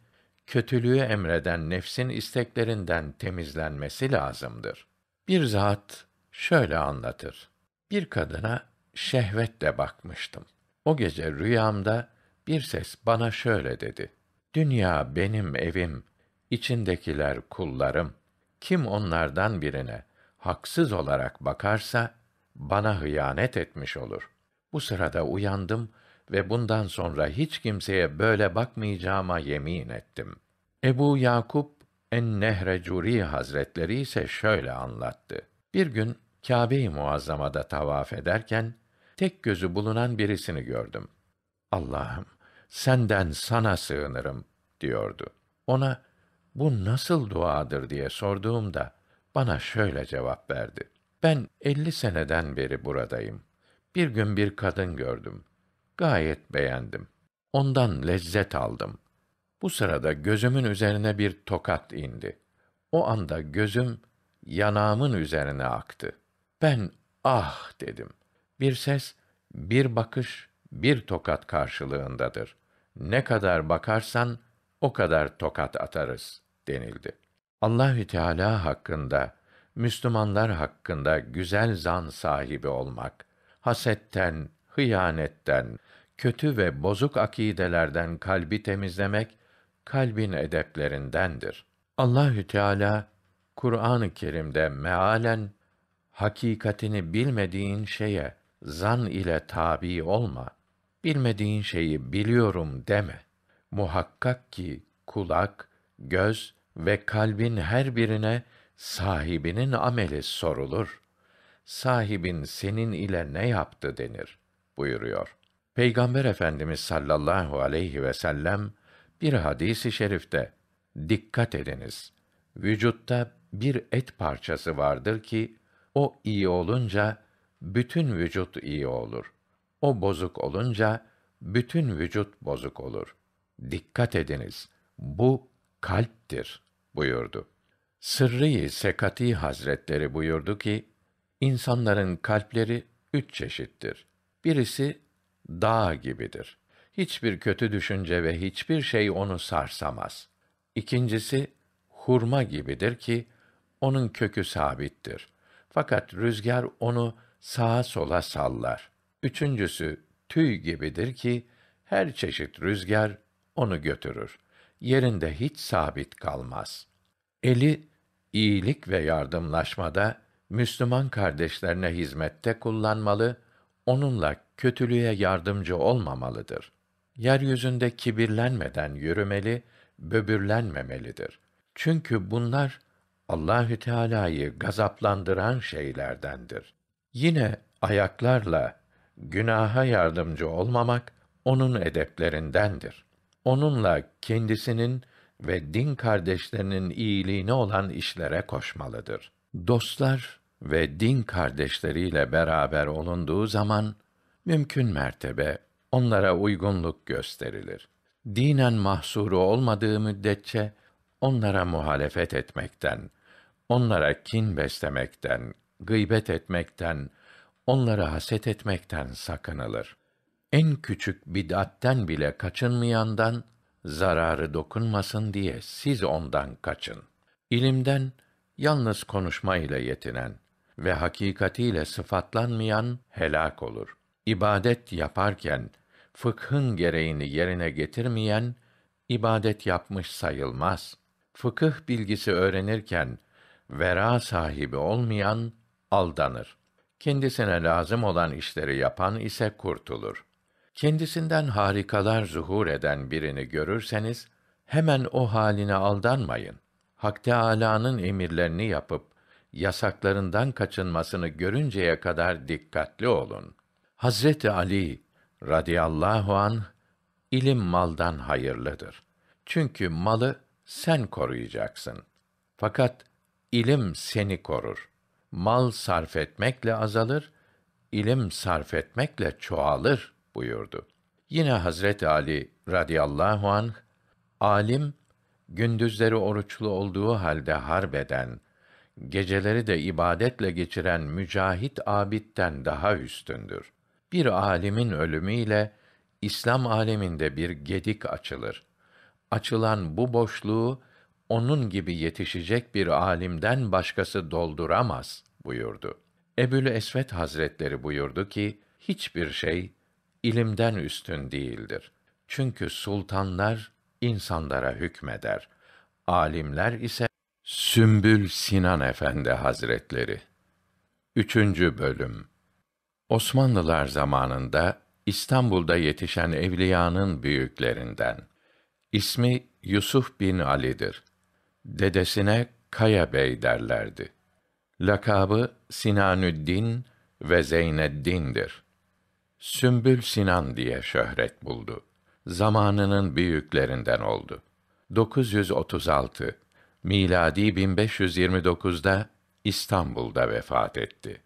kötülüğü emreden nefsin isteklerinden temizlenmesi lazımdır. Bir zat şöyle anlatır. Bir kadına şehvetle bakmıştım. O gece rüyamda bir ses bana şöyle dedi. Dünya benim evim, içindekiler kullarım. Kim onlardan birine haksız olarak bakarsa, bana hıyanet etmiş olur. Bu sırada uyandım ve bundan sonra hiç kimseye böyle bakmayacağıma yemin ettim. Ebu Yakup en-Nehrecuri Hazretleri ise şöyle anlattı. Bir gün Kâbe-i Muazzama'da tavaf ederken tek gözü bulunan birisini gördüm. Allah'ım senden sana sığınırım diyordu. Ona bu nasıl duadır diye sorduğumda bana şöyle cevap verdi. Ben elli seneden beri buradayım. Bir gün bir kadın gördüm. Gayet beğendim. Ondan lezzet aldım. Bu sırada gözümün üzerine bir tokat indi. O anda gözüm yanağımın üzerine aktı. Ben ah dedim. Bir ses, bir bakış bir tokat karşılığındadır. Ne kadar bakarsan o kadar tokat atarız denildi. Allahü Teala hakkında, Müslümanlar hakkında güzel zan sahibi olmak, hasetten, hıyanetten, kötü ve bozuk akidelerden kalbi temizlemek kalbin edeplerindendir. Allahü Teala Kur'an-ı Kerim'de mealen hakikatini bilmediğin şeye zan ile tabi olma bilmediğin şeyi biliyorum deme. Muhakkak ki kulak, göz ve kalbin her birine sahibinin ameli sorulur. Sahibin senin ile ne yaptı denir buyuruyor. Peygamber Efendimiz sallallahu aleyhi ve sellem bir hadisi şerifte dikkat ediniz. Vücutta bir et parçası vardır ki o iyi olunca bütün vücut iyi olur.'' O bozuk olunca bütün vücut bozuk olur. Dikkat ediniz. Bu kalptir buyurdu. Sırrı Sekati Hazretleri buyurdu ki insanların kalpleri üç çeşittir. Birisi dağ gibidir. Hiçbir kötü düşünce ve hiçbir şey onu sarsamaz. İkincisi hurma gibidir ki onun kökü sabittir. Fakat rüzgar onu sağa sola sallar. Üçüncüsü tüy gibidir ki her çeşit rüzgar onu götürür. Yerinde hiç sabit kalmaz. Eli iyilik ve yardımlaşmada Müslüman kardeşlerine hizmette kullanmalı, onunla kötülüğe yardımcı olmamalıdır. Yeryüzünde kibirlenmeden yürümeli, böbürlenmemelidir. Çünkü bunlar Allahü Teala'yı gazaplandıran şeylerdendir. Yine ayaklarla günaha yardımcı olmamak onun edeplerindendir. Onunla kendisinin ve din kardeşlerinin iyiliğine olan işlere koşmalıdır. Dostlar ve din kardeşleriyle beraber olunduğu zaman mümkün mertebe onlara uygunluk gösterilir. Dinen mahsuru olmadığı müddetçe onlara muhalefet etmekten, onlara kin beslemekten, gıybet etmekten, onlara haset etmekten sakınılır. En küçük bid'atten bile kaçınmayandan zararı dokunmasın diye siz ondan kaçın. İlimden yalnız konuşma ile yetinen ve hakikatiyle sıfatlanmayan helak olur. İbadet yaparken fıkhın gereğini yerine getirmeyen ibadet yapmış sayılmaz. Fıkıh bilgisi öğrenirken vera sahibi olmayan aldanır kendisine lazım olan işleri yapan ise kurtulur. Kendisinden harikalar zuhur eden birini görürseniz hemen o haline aldanmayın. Hak Teâlâ'nın emirlerini yapıp yasaklarından kaçınmasını görünceye kadar dikkatli olun. Hazreti Ali radıyallahu an ilim maldan hayırlıdır. Çünkü malı sen koruyacaksın. Fakat ilim seni korur mal sarf etmekle azalır, ilim sarf etmekle çoğalır buyurdu. Yine Hazret Ali radıyallahu anh alim gündüzleri oruçlu olduğu halde harbeden, geceleri de ibadetle geçiren mücahit abitten daha üstündür. Bir alimin ölümüyle İslam aleminde bir gedik açılır. Açılan bu boşluğu onun gibi yetişecek bir alimden başkası dolduramaz buyurdu. Ebül Esvet Hazretleri buyurdu ki hiçbir şey ilimden üstün değildir. Çünkü sultanlar insanlara hükmeder. Alimler ise Sümbül Sinan Efendi Hazretleri. Üçüncü bölüm. Osmanlılar zamanında İstanbul'da yetişen evliyanın büyüklerinden. İsmi Yusuf bin Ali'dir. Dedesine Kaya Bey derlerdi. Lakabı Sinanüddin ve Zeyneddin'dir. Sümbül Sinan diye şöhret buldu. Zamanının büyüklerinden oldu. 936 miladi 1529'da İstanbul'da vefat etti.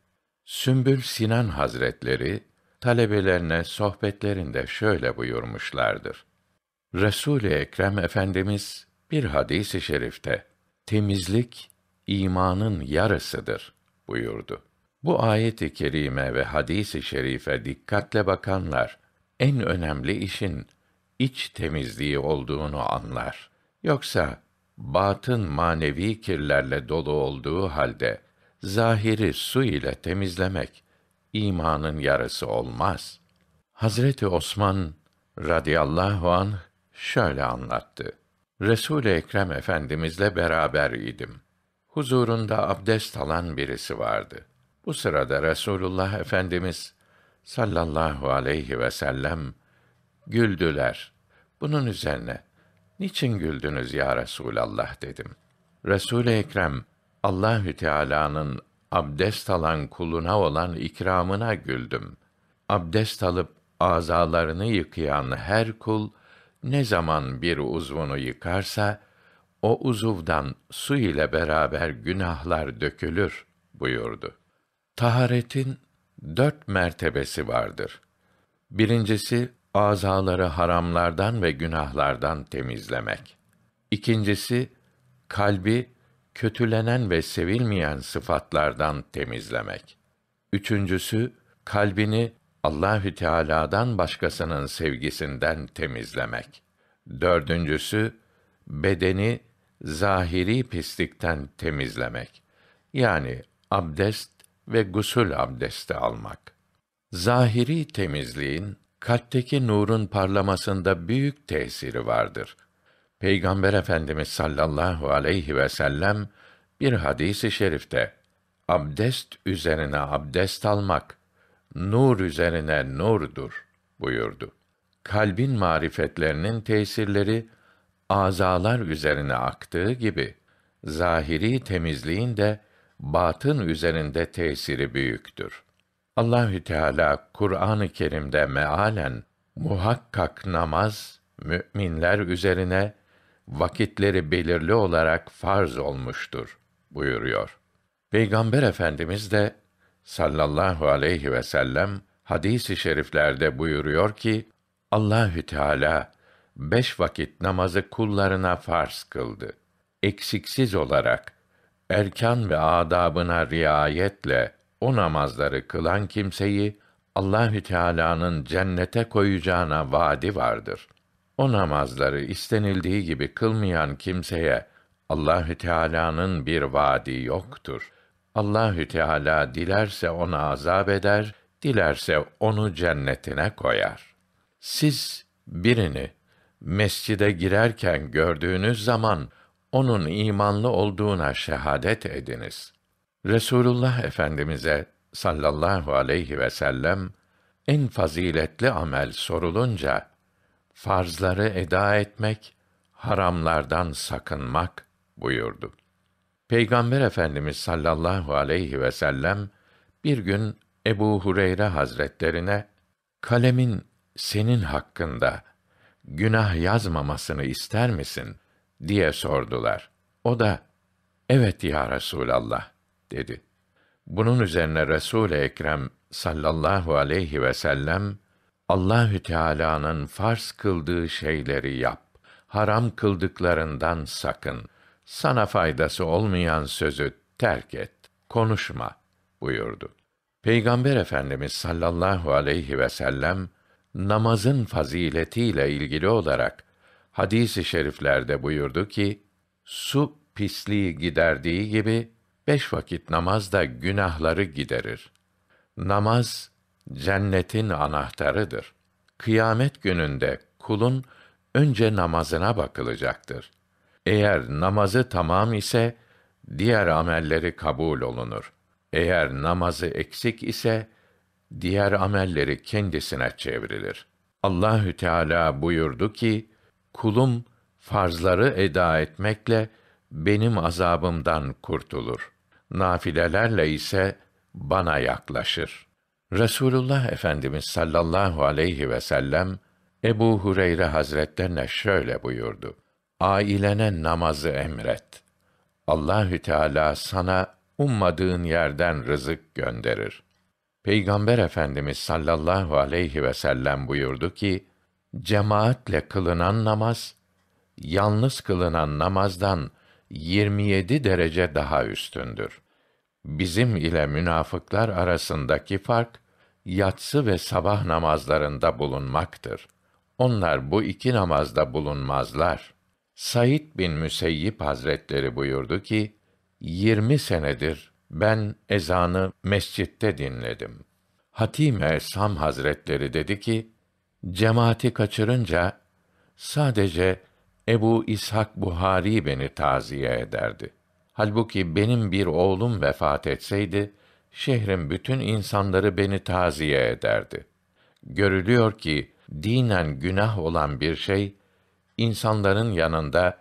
Sümbül Sinan Hazretleri talebelerine sohbetlerinde şöyle buyurmuşlardır. Resul-i Ekrem Efendimiz bir hadisi i şerifte temizlik imanın yarısıdır buyurdu. Bu ayet-i kerime ve hadisi i şerife dikkatle bakanlar en önemli işin iç temizliği olduğunu anlar. Yoksa batın manevi kirlerle dolu olduğu halde zahiri su ile temizlemek imanın yarısı olmaz. Hazreti Osman radıyallahu an şöyle anlattı. Resul-i Ekrem Efendimizle beraber idim. Huzurunda abdest alan birisi vardı. Bu sırada Resulullah Efendimiz sallallahu aleyhi ve sellem güldüler. Bunun üzerine niçin güldünüz ya Resulallah dedim. Resul-i Ekrem Allahü Teala'nın abdest alan kuluna olan ikramına güldüm. Abdest alıp azalarını yıkayan her kul ne zaman bir uzvunu yıkarsa, o uzuvdan su ile beraber günahlar dökülür buyurdu. Taharetin dört mertebesi vardır. Birincisi, azaları haramlardan ve günahlardan temizlemek. İkincisi, kalbi kötülenen ve sevilmeyen sıfatlardan temizlemek. Üçüncüsü, kalbini Allahü Teala'dan başkasının sevgisinden temizlemek. Dördüncüsü bedeni zahiri pislikten temizlemek. Yani abdest ve gusül abdesti almak. Zahiri temizliğin kalpteki nurun parlamasında büyük tesiri vardır. Peygamber Efendimiz sallallahu aleyhi ve sellem bir hadisi şerifte abdest üzerine abdest almak nur üzerine nurdur buyurdu. Kalbin marifetlerinin tesirleri azalar üzerine aktığı gibi zahiri temizliğin de batın üzerinde tesiri büyüktür. Allahü Teala Kur'an-ı Kerim'de mealen muhakkak namaz müminler üzerine vakitleri belirli olarak farz olmuştur buyuruyor. Peygamber Efendimiz de sallallahu aleyhi ve sellem hadisi şeriflerde buyuruyor ki Allahü Teala beş vakit namazı kullarına farz kıldı. Eksiksiz olarak erkan ve adabına riayetle o namazları kılan kimseyi Allahü Teala'nın cennete koyacağına vadi vardır. O namazları istenildiği gibi kılmayan kimseye Allahü Teala'nın bir vadi yoktur.'' Allahü Teala dilerse onu azap eder, dilerse onu cennetine koyar. Siz birini mescide girerken gördüğünüz zaman onun imanlı olduğuna şehadet ediniz. Resulullah Efendimize sallallahu aleyhi ve sellem en faziletli amel sorulunca farzları eda etmek, haramlardan sakınmak buyurdu. Peygamber Efendimiz sallallahu aleyhi ve sellem bir gün Ebu Hureyre Hazretlerine kalemin senin hakkında günah yazmamasını ister misin diye sordular. O da evet ya Resulallah dedi. Bunun üzerine Resul-i Ekrem sallallahu aleyhi ve sellem Allahü Teala'nın farz kıldığı şeyleri yap. Haram kıldıklarından sakın sana faydası olmayan sözü terk et, konuşma buyurdu. Peygamber Efendimiz sallallahu aleyhi ve sellem namazın faziletiyle ilgili olarak hadisi şeriflerde buyurdu ki su pisliği giderdiği gibi beş vakit namaz da günahları giderir. Namaz cennetin anahtarıdır. Kıyamet gününde kulun önce namazına bakılacaktır.'' Eğer namazı tamam ise diğer amelleri kabul olunur. Eğer namazı eksik ise diğer amelleri kendisine çevrilir. Allahü Teala buyurdu ki: Kulum farzları eda etmekle benim azabımdan kurtulur. Nafilelerle ise bana yaklaşır. Resulullah Efendimiz sallallahu aleyhi ve sellem Ebu Hureyre Hazretlerine şöyle buyurdu: ailene namazı emret. Allahü Teala sana ummadığın yerden rızık gönderir. Peygamber Efendimiz sallallahu aleyhi ve sellem buyurdu ki, cemaatle kılınan namaz, yalnız kılınan namazdan 27 derece daha üstündür. Bizim ile münafıklar arasındaki fark, yatsı ve sabah namazlarında bulunmaktır. Onlar bu iki namazda bulunmazlar.'' Said bin Müseyyib Hazretleri buyurdu ki, 20 senedir ben ezanı mescitte dinledim. Hatime Sam Hazretleri dedi ki, cemaati kaçırınca sadece Ebu İshak Buhari beni taziye ederdi. Halbuki benim bir oğlum vefat etseydi, şehrin bütün insanları beni taziye ederdi. Görülüyor ki, dinen günah olan bir şey, insanların yanında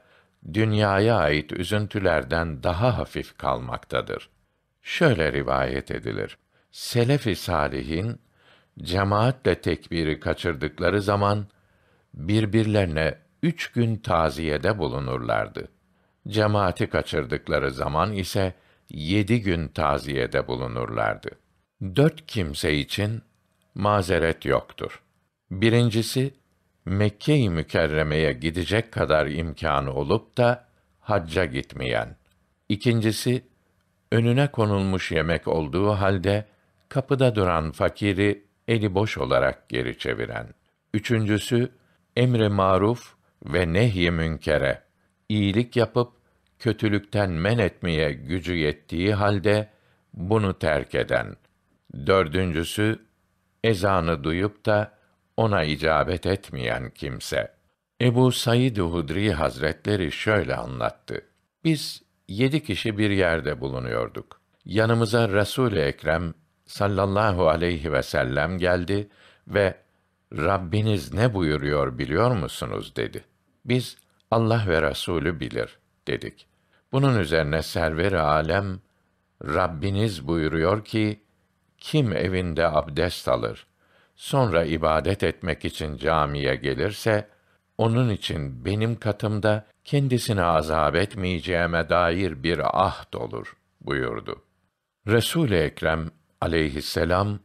dünyaya ait üzüntülerden daha hafif kalmaktadır. Şöyle rivayet edilir. Selef-i salihin cemaatle tekbiri kaçırdıkları zaman birbirlerine üç gün taziyede bulunurlardı. Cemaati kaçırdıkları zaman ise yedi gün taziyede bulunurlardı. Dört kimse için mazeret yoktur. Birincisi, Mekke-i Mükerreme'ye gidecek kadar imkanı olup da hacca gitmeyen. İkincisi önüne konulmuş yemek olduğu halde kapıda duran fakiri eli boş olarak geri çeviren. Üçüncüsü emri maruf ve nehy münkere iyilik yapıp kötülükten men etmeye gücü yettiği halde bunu terk eden. Dördüncüsü ezanı duyup da ona icabet etmeyen kimse. Ebu Said Hudri Hazretleri şöyle anlattı. Biz yedi kişi bir yerde bulunuyorduk. Yanımıza Resul-i Ekrem sallallahu aleyhi ve sellem geldi ve Rabbiniz ne buyuruyor biliyor musunuz dedi. Biz Allah ve Resulü bilir dedik. Bunun üzerine server alem Rabbiniz buyuruyor ki kim evinde abdest alır sonra ibadet etmek için camiye gelirse, onun için benim katımda kendisine azap etmeyeceğime dair bir ahd olur buyurdu. Resul-i Ekrem aleyhisselam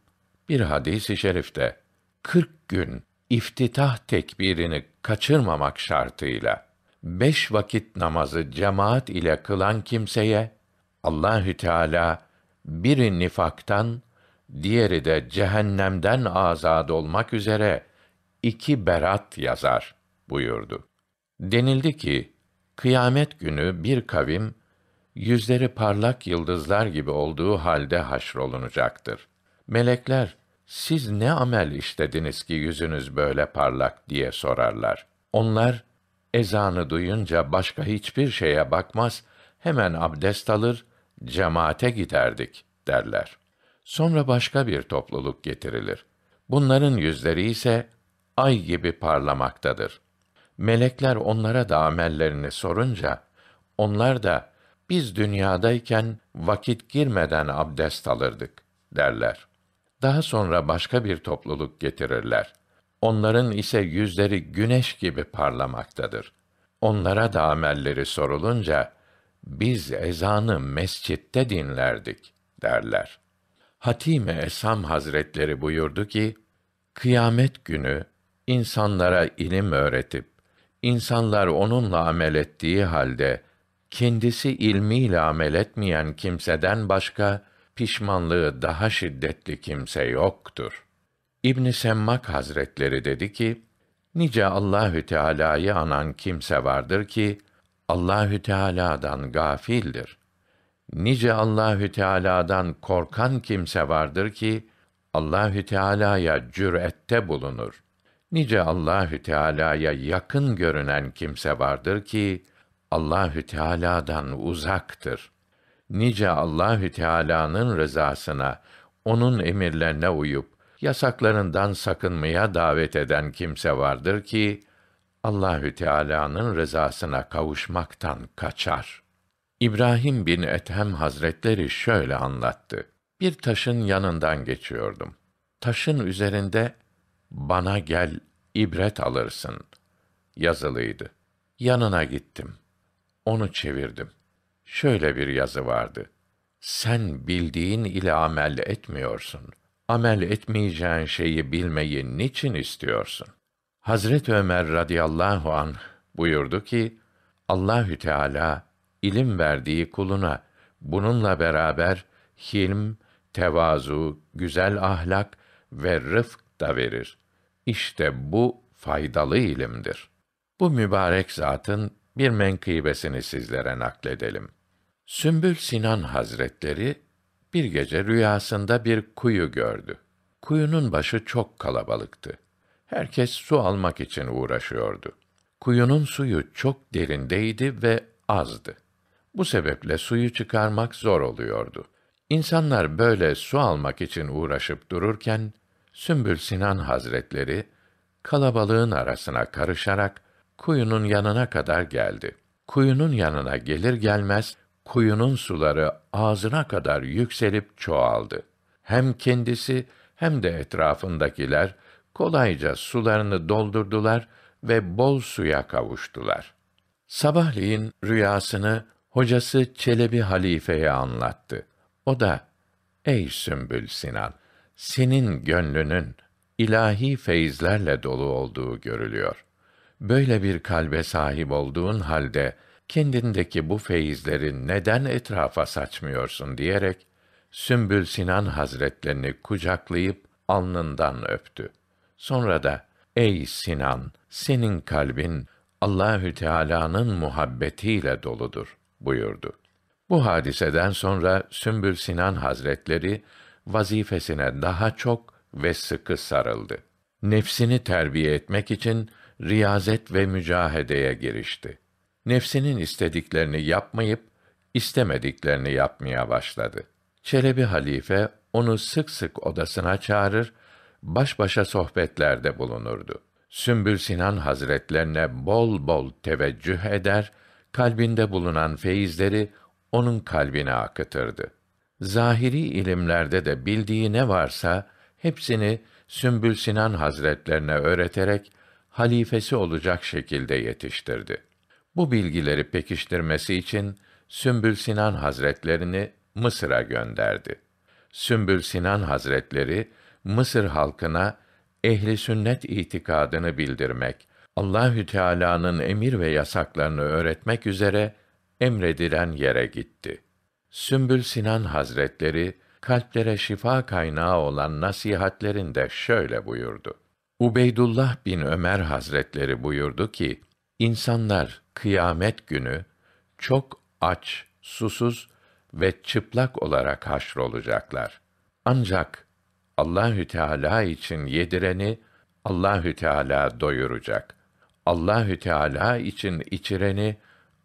bir hadis-i şerifte 40 gün iftitah tekbirini kaçırmamak şartıyla beş vakit namazı cemaat ile kılan kimseye Allahü Teala biri nifaktan diğeri de cehennemden azad olmak üzere iki berat yazar buyurdu. Denildi ki kıyamet günü bir kavim yüzleri parlak yıldızlar gibi olduğu halde haşrolunacaktır. Melekler siz ne amel işlediniz ki yüzünüz böyle parlak diye sorarlar. Onlar ezanı duyunca başka hiçbir şeye bakmaz, hemen abdest alır, cemaate giderdik derler. Sonra başka bir topluluk getirilir. Bunların yüzleri ise ay gibi parlamaktadır. Melekler onlara da amellerini sorunca onlar da biz dünyadayken vakit girmeden abdest alırdık derler. Daha sonra başka bir topluluk getirirler. Onların ise yüzleri güneş gibi parlamaktadır. Onlara da amelleri sorulunca biz ezanı mescitte dinlerdik derler. Hatime Esam Hazretleri buyurdu ki, kıyamet günü insanlara ilim öğretip, insanlar onunla amel ettiği halde, kendisi ilmiyle amel etmeyen kimseden başka, pişmanlığı daha şiddetli kimse yoktur. İbn Semmak Hazretleri dedi ki, nice Allahü Teala'yı anan kimse vardır ki Allahü Teala'dan gafildir. Nice Allahü Teala'dan korkan kimse vardır ki Allahü Teala'ya cürette bulunur. Nice Allahü Teala'ya yakın görünen kimse vardır ki Allahü Teala'dan uzaktır. Nice Allahü Teala'nın rızasına, onun emirlerine uyup yasaklarından sakınmaya davet eden kimse vardır ki Allahü Teala'nın rızasına kavuşmaktan kaçar. İbrahim bin Ethem Hazretleri şöyle anlattı. Bir taşın yanından geçiyordum. Taşın üzerinde bana gel ibret alırsın yazılıydı. Yanına gittim. Onu çevirdim. Şöyle bir yazı vardı. Sen bildiğin ile amel etmiyorsun. Amel etmeyeceğin şeyi bilmeyi niçin istiyorsun? Hazret Ömer radıyallahu an buyurdu ki Allahü Teala ilim verdiği kuluna bununla beraber hilm, tevazu, güzel ahlak ve rıfk da verir. İşte bu faydalı ilimdir. Bu mübarek zatın bir menkıbesini sizlere nakledelim. Sümbül Sinan Hazretleri bir gece rüyasında bir kuyu gördü. Kuyunun başı çok kalabalıktı. Herkes su almak için uğraşıyordu. Kuyunun suyu çok derindeydi ve azdı. Bu sebeple suyu çıkarmak zor oluyordu. İnsanlar böyle su almak için uğraşıp dururken Sümbül Sinan Hazretleri kalabalığın arasına karışarak kuyunun yanına kadar geldi. Kuyunun yanına gelir gelmez kuyunun suları ağzına kadar yükselip çoğaldı. Hem kendisi hem de etrafındakiler kolayca sularını doldurdular ve bol suya kavuştular. Sabahleyin rüyasını Hocası Çelebi Halife'ye anlattı. O da, ey Sümbül Sinan, senin gönlünün ilahi feyizlerle dolu olduğu görülüyor. Böyle bir kalbe sahip olduğun halde, kendindeki bu feyizleri neden etrafa saçmıyorsun diyerek, Sümbül Sinan Hazretlerini kucaklayıp alnından öptü. Sonra da, ey Sinan, senin kalbin Allahü Teala'nın muhabbetiyle doludur.'' buyurdu. Bu hadiseden sonra Sümbül Sinan Hazretleri vazifesine daha çok ve sıkı sarıldı. Nefsini terbiye etmek için riyazet ve mücahedeye girişti. Nefsinin istediklerini yapmayıp istemediklerini yapmaya başladı. Çelebi halife onu sık sık odasına çağırır, baş başa sohbetlerde bulunurdu. Sümbül Sinan Hazretlerine bol bol teveccüh eder kalbinde bulunan feyizleri onun kalbine akıtırdı. Zahiri ilimlerde de bildiği ne varsa hepsini Sümbül Sinan Hazretlerine öğreterek halifesi olacak şekilde yetiştirdi. Bu bilgileri pekiştirmesi için Sümbül Sinan Hazretlerini Mısır'a gönderdi. Sümbül Sinan Hazretleri Mısır halkına ehli sünnet itikadını bildirmek Allahü Teala'nın emir ve yasaklarını öğretmek üzere emredilen yere gitti. Sümbül Sinan Hazretleri kalplere şifa kaynağı olan nasihatlerinde şöyle buyurdu. Ubeydullah bin Ömer Hazretleri buyurdu ki, insanlar kıyamet günü çok aç, susuz ve çıplak olarak haşrolacaklar. Ancak Allahü Teala için yedireni Allahü Teala doyuracak. Allahü Teala için içireni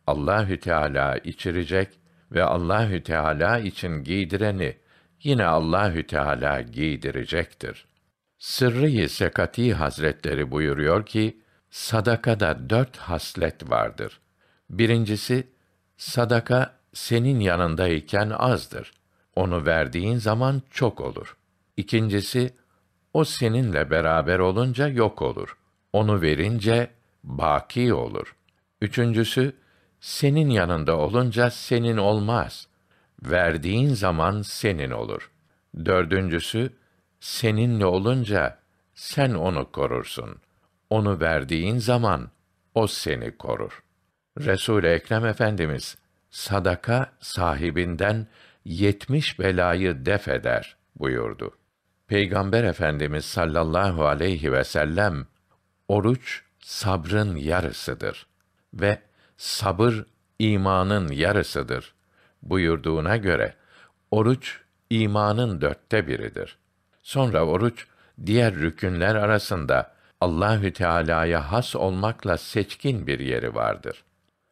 Allahü Teala içirecek ve Allahü Teala için giydireni yine Allahü Teala giydirecektir. Sırrı Sekati Hazretleri buyuruyor ki sadakada dört haslet vardır. Birincisi sadaka senin yanındayken azdır. Onu verdiğin zaman çok olur. İkincisi o seninle beraber olunca yok olur. Onu verince baki olur. Üçüncüsü, senin yanında olunca senin olmaz. Verdiğin zaman senin olur. Dördüncüsü, seninle olunca sen onu korursun. Onu verdiğin zaman o seni korur. Resul Ekrem Efendimiz sadaka sahibinden yetmiş belayı def eder buyurdu. Peygamber Efendimiz sallallahu aleyhi ve sellem oruç sabrın yarısıdır ve sabır imanın yarısıdır buyurduğuna göre oruç imanın dörtte biridir. Sonra oruç diğer rükünler arasında Allahü Teala'ya has olmakla seçkin bir yeri vardır.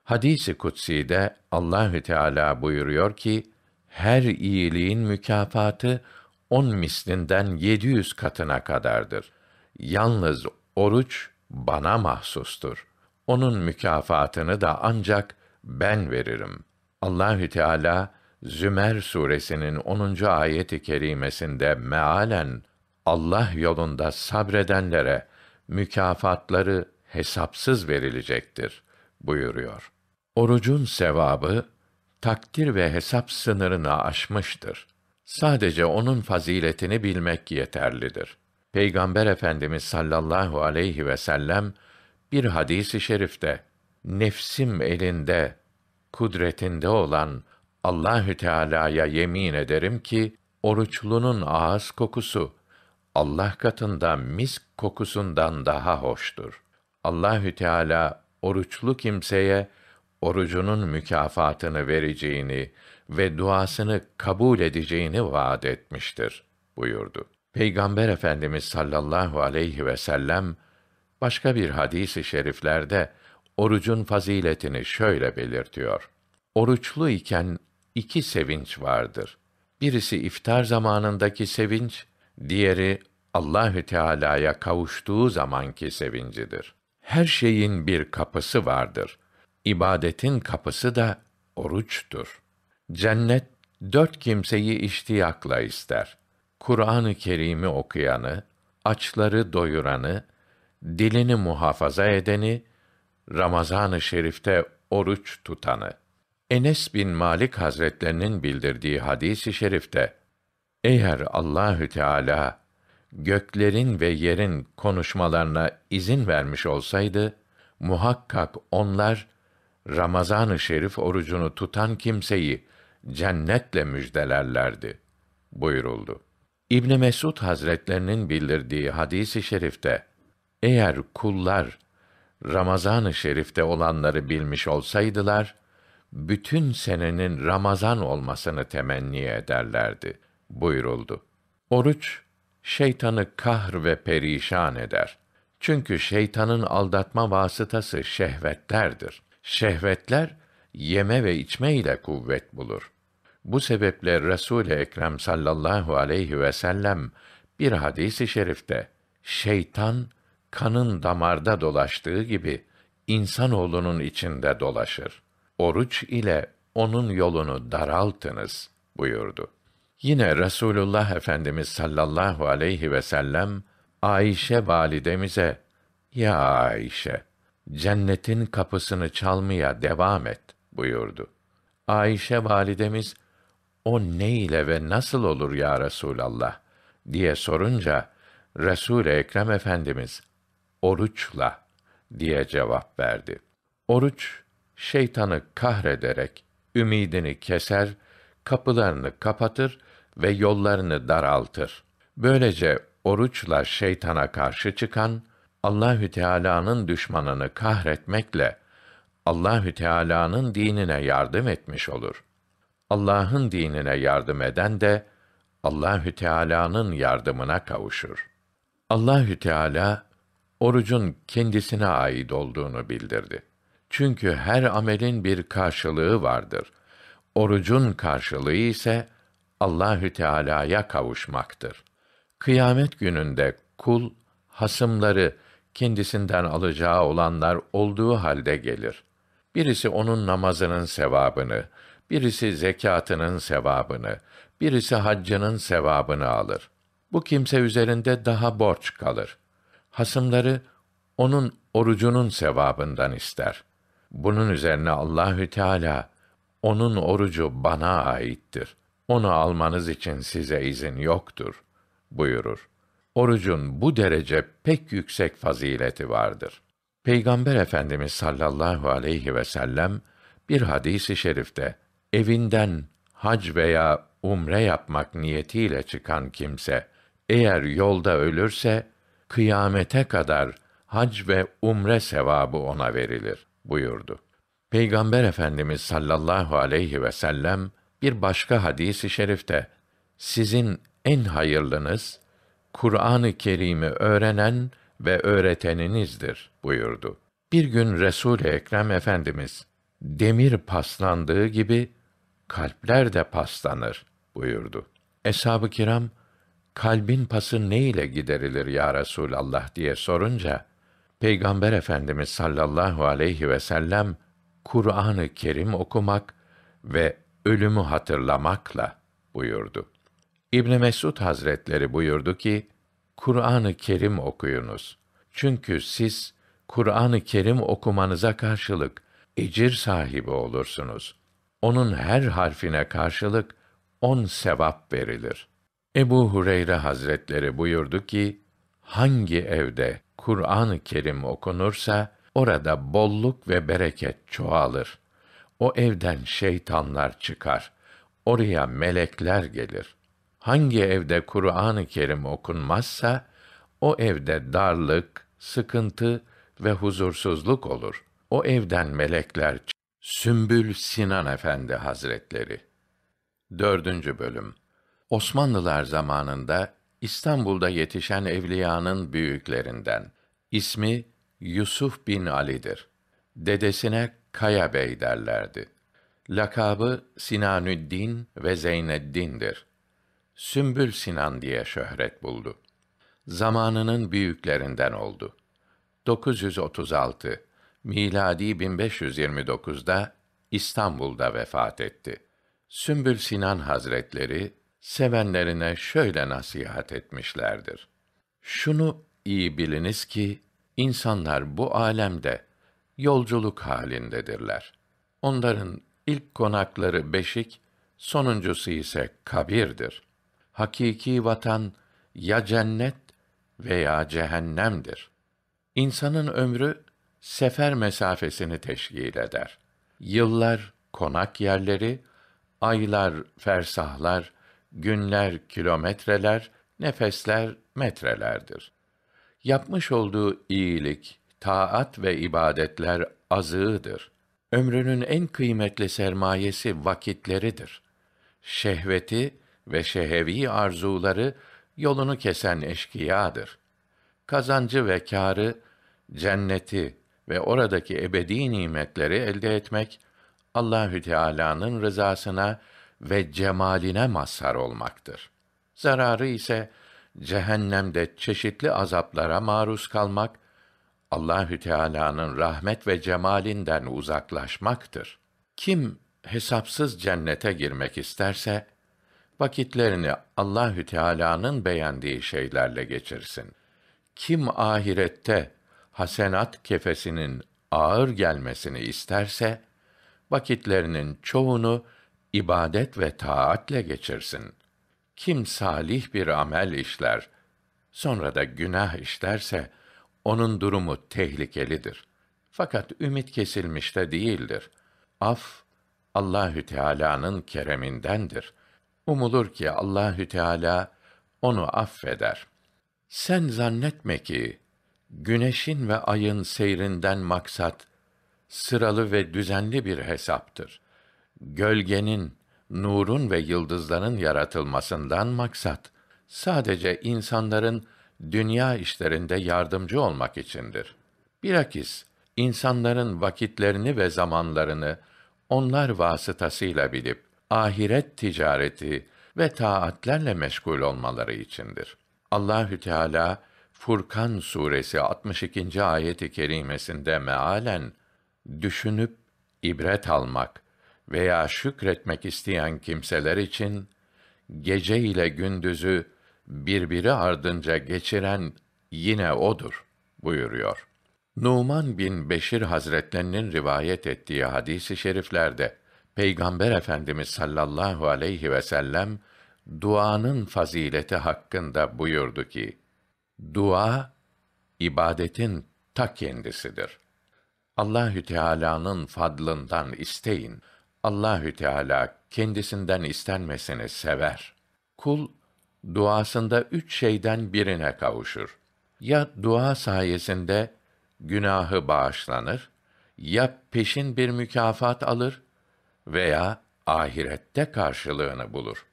Hadisi kutsi'de Allahü Teala buyuruyor ki her iyiliğin mükafatı on mislinden 700 katına kadardır. Yalnız oruç bana mahsustur. Onun mükafatını da ancak ben veririm. Allahü Teala Zümer suresinin 10. ayeti kerimesinde mealen Allah yolunda sabredenlere mükafatları hesapsız verilecektir buyuruyor. Orucun sevabı takdir ve hesap sınırını aşmıştır. Sadece onun faziletini bilmek yeterlidir. Peygamber Efendimiz sallallahu aleyhi ve sellem bir hadisi şerifte nefsim elinde kudretinde olan Allahü Teala'ya yemin ederim ki oruçlunun ağız kokusu Allah katında misk kokusundan daha hoştur. Allahü Teala oruçlu kimseye orucunun mükafatını vereceğini ve duasını kabul edeceğini vaat etmiştir buyurdu. Peygamber Efendimiz sallallahu aleyhi ve sellem başka bir hadisi i şeriflerde orucun faziletini şöyle belirtiyor. Oruçlu iken iki sevinç vardır. Birisi iftar zamanındaki sevinç, diğeri Allahü Teala'ya kavuştuğu zamanki sevincidir. Her şeyin bir kapısı vardır. İbadetin kapısı da oruçtur. Cennet dört kimseyi iştiyakla ister. Kur'an-ı Kerim'i okuyanı, açları doyuranı, dilini muhafaza edeni, Ramazan-ı Şerif'te oruç tutanı. Enes bin Malik Hazretlerinin bildirdiği hadisi i şerifte eğer Allahü Teala göklerin ve yerin konuşmalarına izin vermiş olsaydı muhakkak onlar Ramazan-ı Şerif orucunu tutan kimseyi cennetle müjdelerlerdi buyuruldu. İbn Mesud Hazretlerinin bildirdiği hadisi i şerifte eğer kullar Ramazan-ı Şerif'te olanları bilmiş olsaydılar bütün senenin Ramazan olmasını temenni ederlerdi buyuruldu. Oruç şeytanı kahr ve perişan eder. Çünkü şeytanın aldatma vasıtası şehvetlerdir. Şehvetler yeme ve içme ile kuvvet bulur. Bu sebeple Resul-i Ekrem sallallahu aleyhi ve sellem bir hadisi şerifte şeytan kanın damarda dolaştığı gibi insanoğlunun içinde dolaşır. Oruç ile onun yolunu daraltınız buyurdu. Yine Resulullah Efendimiz sallallahu aleyhi ve sellem Ayşe validemize "Ya Ayşe, cennetin kapısını çalmaya devam et." buyurdu. Ayşe validemiz o ne ile ve nasıl olur ya Resulallah diye sorunca Resul Ekrem Efendimiz oruçla diye cevap verdi. Oruç şeytanı kahrederek ümidini keser, kapılarını kapatır ve yollarını daraltır. Böylece oruçla şeytana karşı çıkan Allahü Teala'nın düşmanını kahretmekle Allahü Teala'nın dinine yardım etmiş olur.'' Allah'ın dinine yardım eden de Allahü Teala'nın yardımına kavuşur. Allahü Teala orucun kendisine ait olduğunu bildirdi. Çünkü her amelin bir karşılığı vardır. Orucun karşılığı ise Allahü Teala'ya kavuşmaktır. Kıyamet gününde kul hasımları kendisinden alacağı olanlar olduğu halde gelir. Birisi onun namazının sevabını, Birisi zekatının sevabını, birisi haccının sevabını alır. Bu kimse üzerinde daha borç kalır. Hasımları onun orucunun sevabından ister. Bunun üzerine Allahü Teala onun orucu bana aittir. Onu almanız için size izin yoktur buyurur. Orucun bu derece pek yüksek fazileti vardır. Peygamber Efendimiz sallallahu aleyhi ve sellem bir hadisi şerifte evinden hac veya umre yapmak niyetiyle çıkan kimse eğer yolda ölürse kıyamete kadar hac ve umre sevabı ona verilir buyurdu. Peygamber Efendimiz sallallahu aleyhi ve sellem bir başka hadisi şerifte sizin en hayırlınız Kur'an-ı Kerim'i öğrenen ve öğreteninizdir buyurdu. Bir gün Resul Ekrem Efendimiz demir paslandığı gibi kalpler de paslanır buyurdu. Eshab-ı kiram, kalbin pası ne ile giderilir ya Resûlallah diye sorunca, Peygamber Efendimiz sallallahu aleyhi ve sellem, Kur'an-ı Kerim okumak ve ölümü hatırlamakla buyurdu. İbn Mesud Hazretleri buyurdu ki, Kur'an-ı Kerim okuyunuz. Çünkü siz Kur'an-ı Kerim okumanıza karşılık ecir sahibi olursunuz onun her harfine karşılık on sevap verilir. Ebu Hureyre Hazretleri buyurdu ki, hangi evde Kur'an-ı Kerim okunursa, orada bolluk ve bereket çoğalır. O evden şeytanlar çıkar. Oraya melekler gelir. Hangi evde Kur'an-ı Kerim okunmazsa, o evde darlık, sıkıntı ve huzursuzluk olur. O evden melekler çıkar. Sümbül Sinan Efendi Hazretleri Dördüncü bölüm Osmanlılar zamanında İstanbul'da yetişen evliyanın büyüklerinden ismi Yusuf bin Ali'dir. Dedesine Kaya Bey derlerdi. Lakabı Sinanüddin ve Zeyneddin'dir. Sümbül Sinan diye şöhret buldu. Zamanının büyüklerinden oldu. 936 miladi 1529'da İstanbul'da vefat etti. Sümbül Sinan Hazretleri sevenlerine şöyle nasihat etmişlerdir. Şunu iyi biliniz ki insanlar bu alemde yolculuk halindedirler. Onların ilk konakları beşik, sonuncusu ise kabirdir. Hakiki vatan ya cennet veya cehennemdir. İnsanın ömrü sefer mesafesini teşkil eder. Yıllar konak yerleri, aylar fersahlar, günler kilometreler, nefesler metrelerdir. Yapmış olduğu iyilik, taat ve ibadetler azığıdır. Ömrünün en kıymetli sermayesi vakitleridir. Şehveti ve şehevi arzuları yolunu kesen eşkıyadır. Kazancı ve kârı cenneti, ve oradaki ebedi nimetleri elde etmek Allahü Teala'nın rızasına ve cemaline mazhar olmaktır. Zararı ise cehennemde çeşitli azaplara maruz kalmak, Allahü Teala'nın rahmet ve cemalinden uzaklaşmaktır. Kim hesapsız cennete girmek isterse vakitlerini Allahü Teala'nın beğendiği şeylerle geçirsin. Kim ahirette hasenat kefesinin ağır gelmesini isterse vakitlerinin çoğunu ibadet ve taatle geçirsin. Kim salih bir amel işler, sonra da günah işlerse onun durumu tehlikelidir. Fakat ümit kesilmiş de değildir. Af Allahü Teala'nın keremindendir. Umulur ki Allahü Teala onu affeder. Sen zannetme ki Güneşin ve ayın seyrinden maksat sıralı ve düzenli bir hesaptır. Gölgenin, nurun ve yıldızların yaratılmasından maksat sadece insanların dünya işlerinde yardımcı olmak içindir. Bilakis insanların vakitlerini ve zamanlarını onlar vasıtasıyla bilip ahiret ticareti ve taatlerle meşgul olmaları içindir. Allahü Teala Furkan suresi 62. ayet-i kerimesinde mealen düşünüp ibret almak veya şükretmek isteyen kimseler için gece ile gündüzü birbiri ardınca geçiren yine odur buyuruyor. Numan bin Beşir Hazretlerinin rivayet ettiği hadisi şeriflerde Peygamber Efendimiz sallallahu aleyhi ve sellem duanın fazileti hakkında buyurdu ki: Dua ibadetin ta kendisidir. Allahü Teala'nın fadlından isteyin. Allahü Teala kendisinden istenmesini sever. Kul duasında üç şeyden birine kavuşur. Ya dua sayesinde günahı bağışlanır, ya peşin bir mükafat alır veya ahirette karşılığını bulur.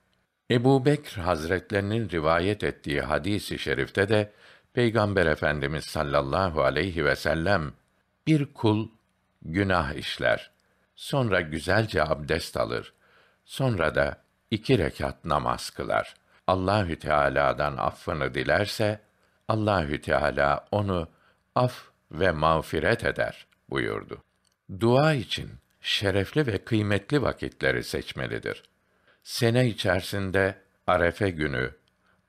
Ebu Bekr hazretlerinin rivayet ettiği hadisi şerifte de Peygamber Efendimiz sallallahu aleyhi ve sellem bir kul günah işler, sonra güzelce abdest alır, sonra da iki rekat namaz kılar. Allahü Teala'dan affını dilerse Allahü Teala onu af ve mağfiret eder buyurdu. Dua için şerefli ve kıymetli vakitleri seçmelidir. Sene içerisinde Arefe günü,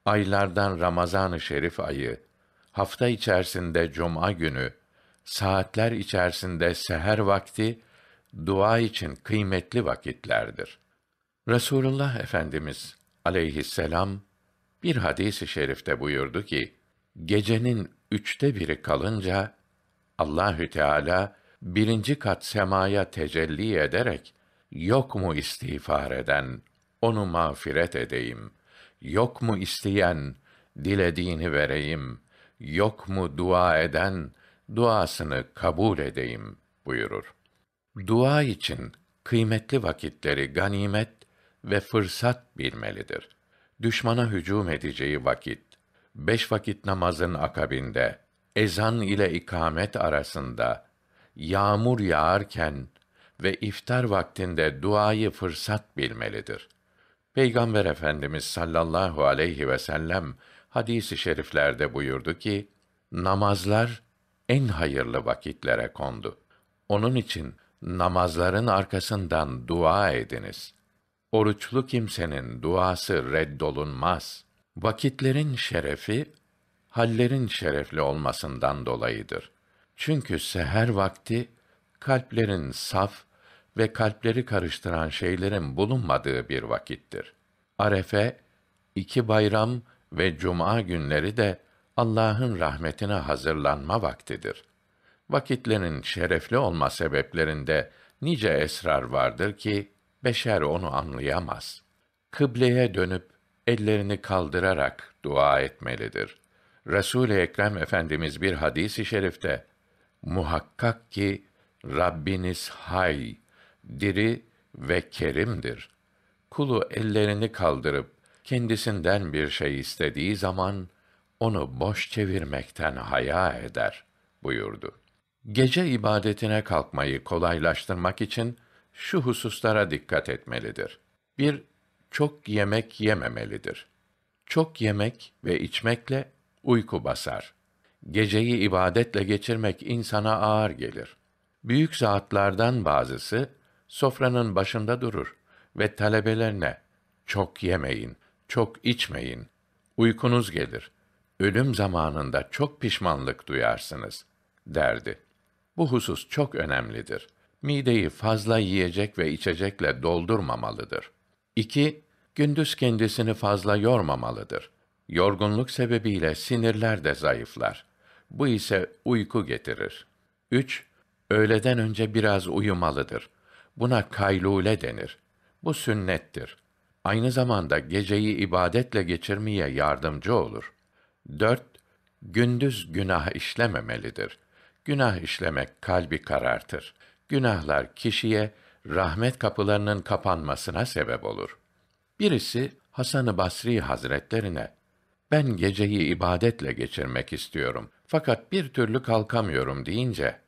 aylardan Ramazan-ı Şerif ayı, hafta içerisinde Cuma günü, saatler içerisinde seher vakti, dua için kıymetli vakitlerdir. Resulullah Efendimiz aleyhisselam bir hadisi şerifte buyurdu ki, gecenin üçte biri kalınca Allahü Teala birinci kat semaya tecelli ederek yok mu istiğfar eden, onu mağfiret edeyim. Yok mu isteyen, dilediğini vereyim. Yok mu dua eden, duasını kabul edeyim buyurur. Dua için kıymetli vakitleri ganimet ve fırsat bilmelidir. Düşmana hücum edeceği vakit, beş vakit namazın akabinde, ezan ile ikamet arasında, yağmur yağarken ve iftar vaktinde duayı fırsat bilmelidir. Peygamber Efendimiz sallallahu aleyhi ve sellem hadisi şeriflerde buyurdu ki: Namazlar en hayırlı vakitlere kondu. Onun için namazların arkasından dua ediniz. Oruçlu kimsenin duası reddolunmaz. Vakitlerin şerefi hallerin şerefli olmasından dolayıdır. Çünkü seher vakti kalplerin saf ve kalpleri karıştıran şeylerin bulunmadığı bir vakittir. Arefe, iki bayram ve cuma günleri de Allah'ın rahmetine hazırlanma vaktidir. Vakitlerin şerefli olma sebeplerinde nice esrar vardır ki beşer onu anlayamaz. Kıbleye dönüp ellerini kaldırarak dua etmelidir. Resul-i Ekrem Efendimiz bir hadisi i şerifte muhakkak ki Rabbiniz hay diri ve kerimdir. Kulu ellerini kaldırıp kendisinden bir şey istediği zaman onu boş çevirmekten haya eder buyurdu. Gece ibadetine kalkmayı kolaylaştırmak için şu hususlara dikkat etmelidir. 1. Çok yemek yememelidir. Çok yemek ve içmekle uyku basar. Geceyi ibadetle geçirmek insana ağır gelir. Büyük zatlardan bazısı sofranın başında durur ve talebelerine çok yemeyin, çok içmeyin, uykunuz gelir, ölüm zamanında çok pişmanlık duyarsınız derdi. Bu husus çok önemlidir. Mideyi fazla yiyecek ve içecekle doldurmamalıdır. 2. Gündüz kendisini fazla yormamalıdır. Yorgunluk sebebiyle sinirler de zayıflar. Bu ise uyku getirir. 3. Öğleden önce biraz uyumalıdır. Buna kaylule denir. Bu sünnettir. Aynı zamanda geceyi ibadetle geçirmeye yardımcı olur. 4. Gündüz günah işlememelidir. Günah işlemek kalbi karartır. Günahlar kişiye rahmet kapılarının kapanmasına sebep olur. Birisi Hasan-ı Basri Hazretlerine ben geceyi ibadetle geçirmek istiyorum. Fakat bir türlü kalkamıyorum deyince,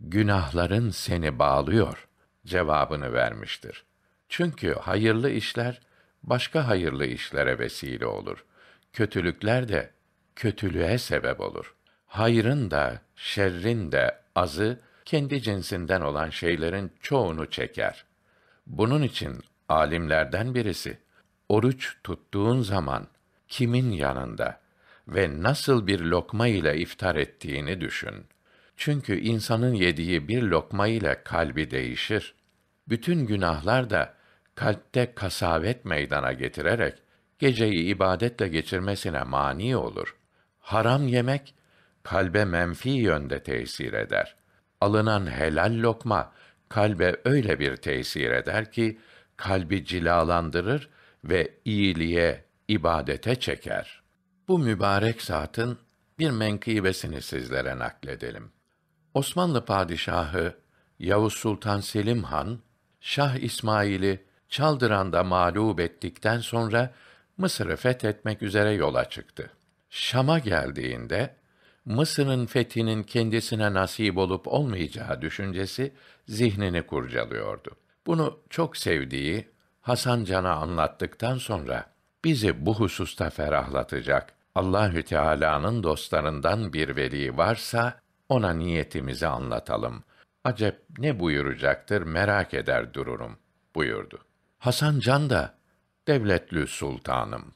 günahların seni bağlıyor cevabını vermiştir. Çünkü hayırlı işler başka hayırlı işlere vesile olur. Kötülükler de kötülüğe sebep olur. Hayrın da şerrin de azı kendi cinsinden olan şeylerin çoğunu çeker. Bunun için alimlerden birisi oruç tuttuğun zaman kimin yanında ve nasıl bir lokma ile iftar ettiğini düşün. Çünkü insanın yediği bir lokma ile kalbi değişir bütün günahlar da kalpte kasavet meydana getirerek geceyi ibadetle geçirmesine mani olur. Haram yemek kalbe menfi yönde tesir eder. Alınan helal lokma kalbe öyle bir tesir eder ki kalbi cilalandırır ve iyiliğe, ibadete çeker. Bu mübarek zatın bir menkıbesini sizlere nakledelim. Osmanlı padişahı Yavuz Sultan Selim Han Şah İsmail'i Çaldıran'da mağlup ettikten sonra Mısır'ı fethetmek üzere yola çıktı. Şam'a geldiğinde Mısır'ın fethinin kendisine nasip olup olmayacağı düşüncesi zihnini kurcalıyordu. Bunu çok sevdiği Hasan Can'a anlattıktan sonra bizi bu hususta ferahlatacak Allahü Teala'nın dostlarından bir veli varsa ona niyetimizi anlatalım.'' acep ne buyuracaktır merak eder dururum buyurdu. Hasan Can da devletli sultanım.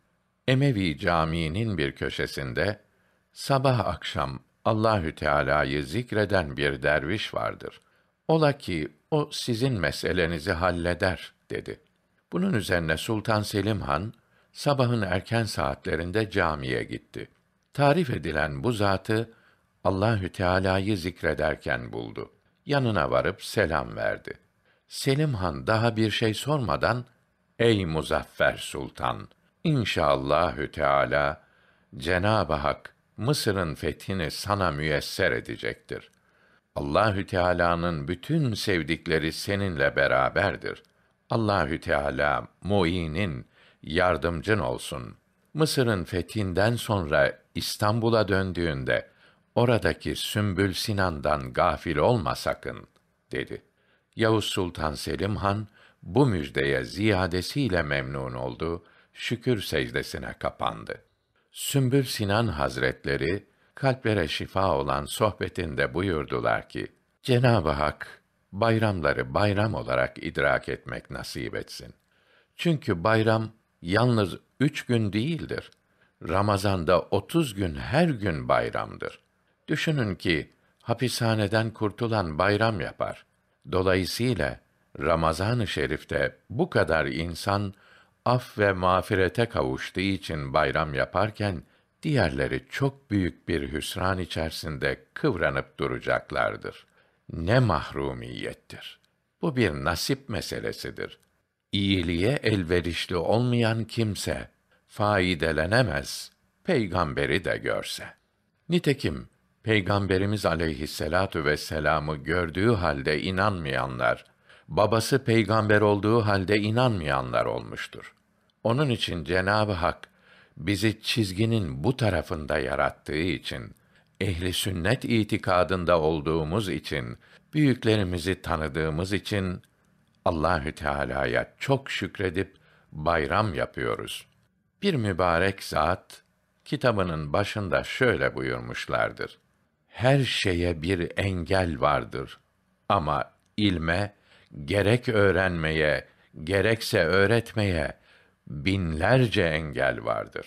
Emevi Camii'nin bir köşesinde sabah akşam Allahü Teala'yı zikreden bir derviş vardır. Ola ki o sizin meselenizi halleder dedi. Bunun üzerine Sultan Selim Han sabahın erken saatlerinde camiye gitti. Tarif edilen bu zatı Allahü Teala'yı zikrederken buldu yanına varıp selam verdi. Selim Han daha bir şey sormadan, ey Muzaffer Sultan, inşallahü teala Cenab-ı Hak Mısır'ın fethini sana müyesser edecektir. Allahü Teala'nın bütün sevdikleri seninle beraberdir. Allahü Teala muinin, yardımcın olsun. Mısır'ın fethinden sonra İstanbul'a döndüğünde oradaki Sümbül Sinan'dan gafil olma sakın, dedi. Yavuz Sultan Selim Han, bu müjdeye ziyadesiyle memnun oldu, şükür secdesine kapandı. Sümbül Sinan Hazretleri, kalplere şifa olan sohbetinde buyurdular ki, Cenab-ı Hak, bayramları bayram olarak idrak etmek nasip etsin. Çünkü bayram, yalnız üç gün değildir. Ramazanda otuz gün her gün bayramdır. Düşünün ki hapishaneden kurtulan bayram yapar. Dolayısıyla Ramazan-ı Şerif'te bu kadar insan af ve mağfirete kavuştuğu için bayram yaparken diğerleri çok büyük bir hüsran içerisinde kıvranıp duracaklardır. Ne mahrumiyettir. Bu bir nasip meselesidir. İyiliğe elverişli olmayan kimse faydelenemez. Peygamberi de görse. Nitekim Peygamberimiz aleyhisselatu vesselam'ı gördüğü halde inanmayanlar, babası peygamber olduğu halde inanmayanlar olmuştur. Onun için Cenab-ı Hak bizi çizginin bu tarafında yarattığı için, ehli sünnet itikadında olduğumuz için, büyüklerimizi tanıdığımız için Allahü Teala'ya çok şükredip bayram yapıyoruz. Bir mübarek zat kitabının başında şöyle buyurmuşlardır her şeye bir engel vardır. Ama ilme, gerek öğrenmeye, gerekse öğretmeye binlerce engel vardır.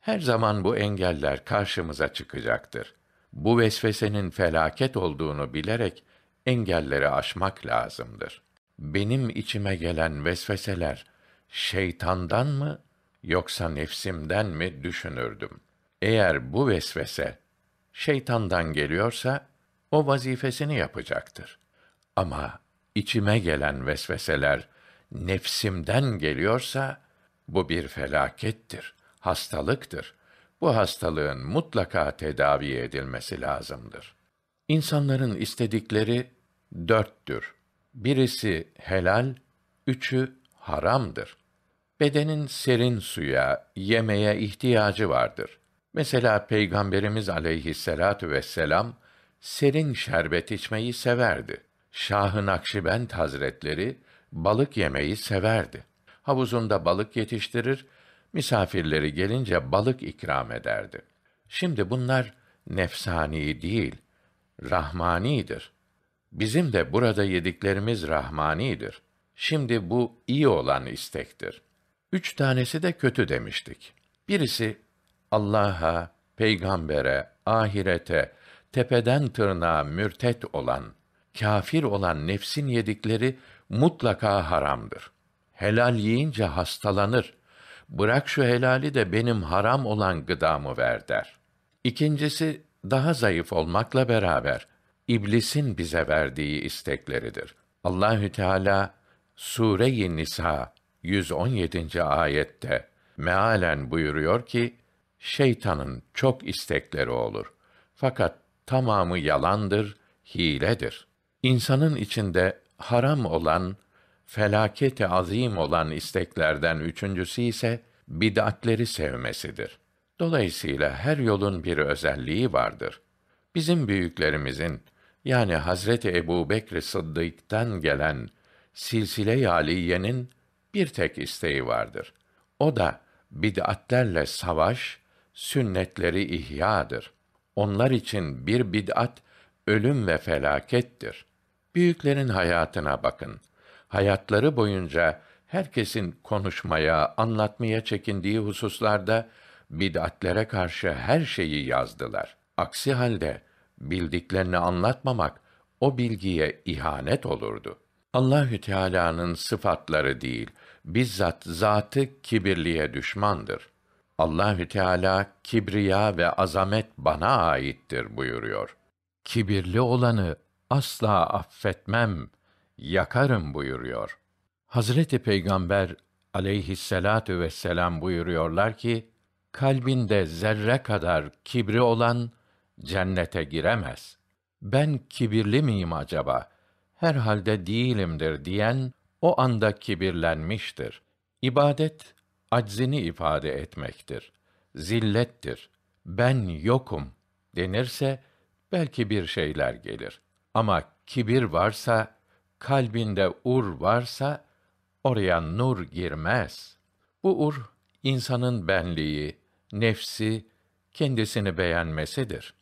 Her zaman bu engeller karşımıza çıkacaktır. Bu vesvesenin felaket olduğunu bilerek engelleri aşmak lazımdır. Benim içime gelen vesveseler şeytandan mı yoksa nefsimden mi düşünürdüm. Eğer bu vesvese şeytandan geliyorsa o vazifesini yapacaktır. Ama içime gelen vesveseler nefsimden geliyorsa bu bir felakettir, hastalıktır. Bu hastalığın mutlaka tedavi edilmesi lazımdır. İnsanların istedikleri dörttür. Birisi helal, üçü haramdır. Bedenin serin suya, yemeğe ihtiyacı vardır. Mesela Peygamberimiz aleyhisselatu vesselam serin şerbet içmeyi severdi. Şahı Nakşibend Hazretleri balık yemeyi severdi. Havuzunda balık yetiştirir, misafirleri gelince balık ikram ederdi. Şimdi bunlar nefsani değil, rahmanidir. Bizim de burada yediklerimiz rahmanidir. Şimdi bu iyi olan istektir. Üç tanesi de kötü demiştik. Birisi Allah'a, peygambere, ahirete, tepeden tırnağa mürtet olan, kafir olan nefsin yedikleri mutlaka haramdır. Helal yiyince hastalanır. Bırak şu helali de benim haram olan gıdamı ver der. İkincisi daha zayıf olmakla beraber iblisin bize verdiği istekleridir. Allahü Teala Sure-i Nisa 117. ayette mealen buyuruyor ki şeytanın çok istekleri olur. Fakat tamamı yalandır, hiledir. İnsanın içinde haram olan, felakete azim olan isteklerden üçüncüsü ise bid'atleri sevmesidir. Dolayısıyla her yolun bir özelliği vardır. Bizim büyüklerimizin yani Hazreti Ebu Bekr Sıddık'tan gelen silsile-i bir tek isteği vardır. O da bid'atlerle savaş, sünnetleri ihyadır. Onlar için bir bid'at ölüm ve felakettir. Büyüklerin hayatına bakın. Hayatları boyunca herkesin konuşmaya, anlatmaya çekindiği hususlarda bid'atlere karşı her şeyi yazdılar. Aksi halde bildiklerini anlatmamak o bilgiye ihanet olurdu. Allahü Teala'nın sıfatları değil, bizzat zatı kibirliğe düşmandır. Allahü Teala kibriya ve azamet bana aittir buyuruyor. Kibirli olanı asla affetmem, yakarım buyuruyor. Hazreti Peygamber aleyhisselatu vesselam buyuruyorlar ki, kalbinde zerre kadar kibri olan cennete giremez. Ben kibirli miyim acaba? Herhalde değilimdir diyen o anda kibirlenmiştir. İbadet aczini ifade etmektir. Zillettir. Ben yokum denirse belki bir şeyler gelir. Ama kibir varsa, kalbinde ur varsa oraya nur girmez. Bu ur insanın benliği, nefsi, kendisini beğenmesidir.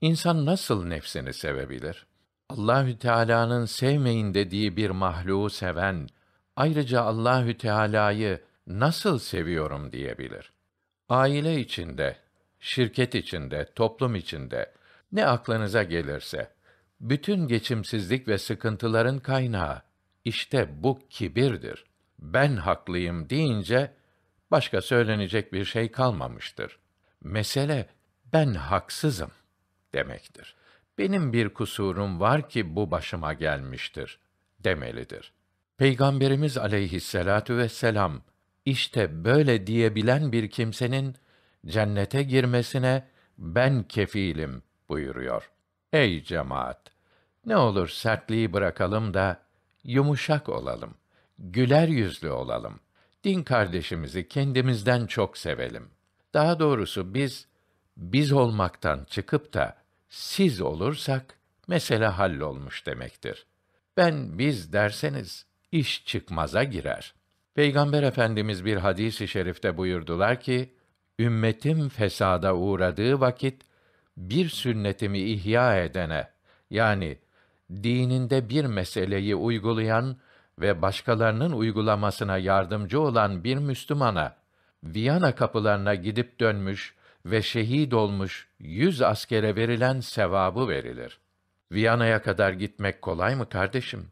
İnsan nasıl nefsini sevebilir? Allahü Teala'nın sevmeyin dediği bir mahluğu seven, ayrıca Allahü Teala'yı nasıl seviyorum diyebilir. Aile içinde, şirket içinde, toplum içinde ne aklınıza gelirse bütün geçimsizlik ve sıkıntıların kaynağı işte bu kibirdir. Ben haklıyım deyince başka söylenecek bir şey kalmamıştır. Mesele ben haksızım demektir. Benim bir kusurum var ki bu başıma gelmiştir demelidir. Peygamberimiz aleyhisselatu vesselam işte böyle diyebilen bir kimsenin cennete girmesine ben kefilim buyuruyor. Ey cemaat! Ne olur sertliği bırakalım da yumuşak olalım. Güler yüzlü olalım. Din kardeşimizi kendimizden çok sevelim. Daha doğrusu biz biz olmaktan çıkıp da siz olursak mesele hallolmuş demektir. Ben biz derseniz iş çıkmaza girer.'' Peygamber Efendimiz bir hadisi i şerifte buyurdular ki, ümmetim fesada uğradığı vakit, bir sünnetimi ihya edene, yani dininde bir meseleyi uygulayan ve başkalarının uygulamasına yardımcı olan bir Müslümana, Viyana kapılarına gidip dönmüş ve şehit olmuş yüz askere verilen sevabı verilir. Viyana'ya kadar gitmek kolay mı kardeşim?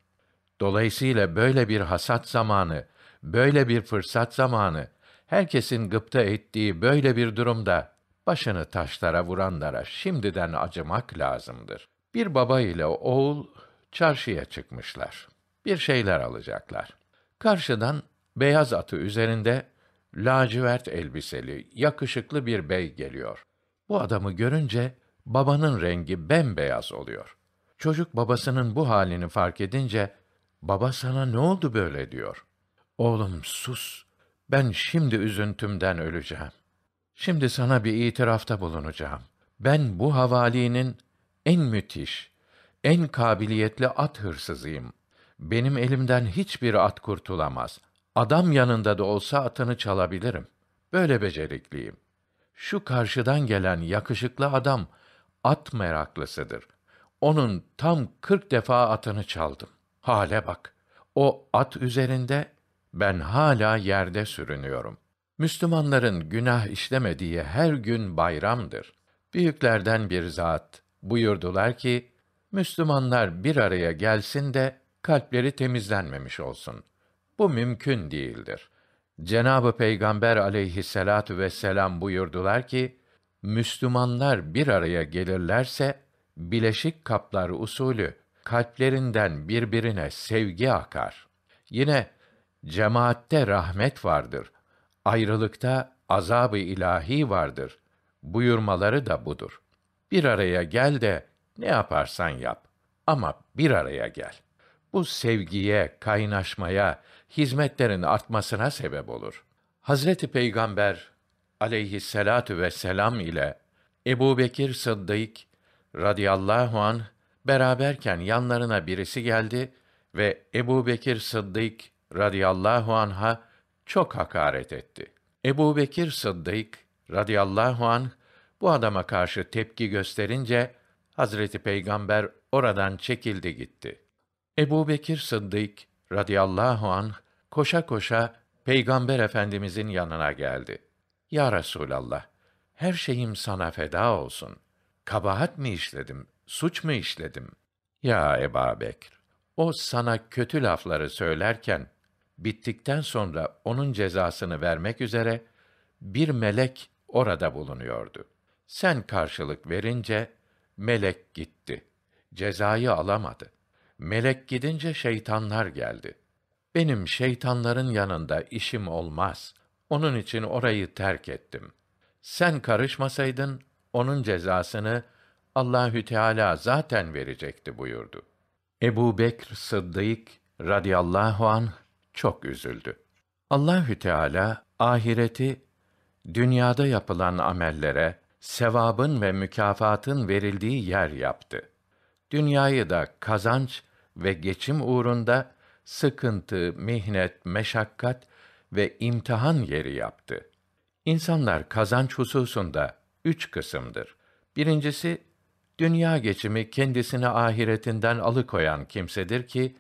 Dolayısıyla böyle bir hasat zamanı, böyle bir fırsat zamanı, herkesin gıpta ettiği böyle bir durumda, başını taşlara vuranlara şimdiden acımak lazımdır. Bir baba ile oğul, çarşıya çıkmışlar. Bir şeyler alacaklar. Karşıdan beyaz atı üzerinde lacivert elbiseli, yakışıklı bir bey geliyor. Bu adamı görünce babanın rengi bembeyaz oluyor. Çocuk babasının bu halini fark edince baba sana ne oldu böyle diyor. Oğlum sus. Ben şimdi üzüntümden öleceğim. Şimdi sana bir itirafta bulunacağım. Ben bu havalinin en müthiş, en kabiliyetli at hırsızıyım. Benim elimden hiçbir at kurtulamaz. Adam yanında da olsa atını çalabilirim. Böyle becerikliyim. Şu karşıdan gelen yakışıklı adam at meraklısıdır. Onun tam kırk defa atını çaldım. Hale bak. O at üzerinde, ben hala yerde sürünüyorum. Müslümanların günah işlemediği her gün bayramdır. Büyüklerden bir zat buyurdular ki, Müslümanlar bir araya gelsin de kalpleri temizlenmemiş olsun. Bu mümkün değildir. Cenabı Peygamber aleyhisselatu vesselam buyurdular ki, Müslümanlar bir araya gelirlerse, bileşik kaplar usulü kalplerinden birbirine sevgi akar. Yine Cemaatte rahmet vardır. Ayrılıkta azabı ilahi vardır. Buyurmaları da budur. Bir araya gel de ne yaparsan yap ama bir araya gel. Bu sevgiye, kaynaşmaya, hizmetlerin artmasına sebep olur. Hazreti Peygamber aleyhisselatu vesselam ile Ebu Bekir Sıddık radıyallahu an beraberken yanlarına birisi geldi ve Ebu Bekir Sıddık radıyallahu anha çok hakaret etti. Ebu Bekir Sıddık radıyallahu anh bu adama karşı tepki gösterince Hazreti Peygamber oradan çekildi gitti. Ebu Bekir Sıddık radıyallahu anh koşa koşa Peygamber Efendimizin yanına geldi. Ya Resulallah, her şeyim sana feda olsun. Kabahat mi işledim, suç mu işledim? Ya Ebu Bekir, o sana kötü lafları söylerken bittikten sonra onun cezasını vermek üzere bir melek orada bulunuyordu. Sen karşılık verince melek gitti. Cezayı alamadı. Melek gidince şeytanlar geldi. Benim şeytanların yanında işim olmaz. Onun için orayı terk ettim. Sen karışmasaydın onun cezasını Allahü Teala zaten verecekti buyurdu. Ebu Bekr Sıddık radıyallahu anh çok üzüldü. Allahü Teala ahireti dünyada yapılan amellere sevabın ve mükafatın verildiği yer yaptı. Dünyayı da kazanç ve geçim uğrunda sıkıntı, mihnet, meşakkat ve imtihan yeri yaptı. İnsanlar kazanç hususunda üç kısımdır. Birincisi, dünya geçimi kendisini ahiretinden alıkoyan kimsedir ki,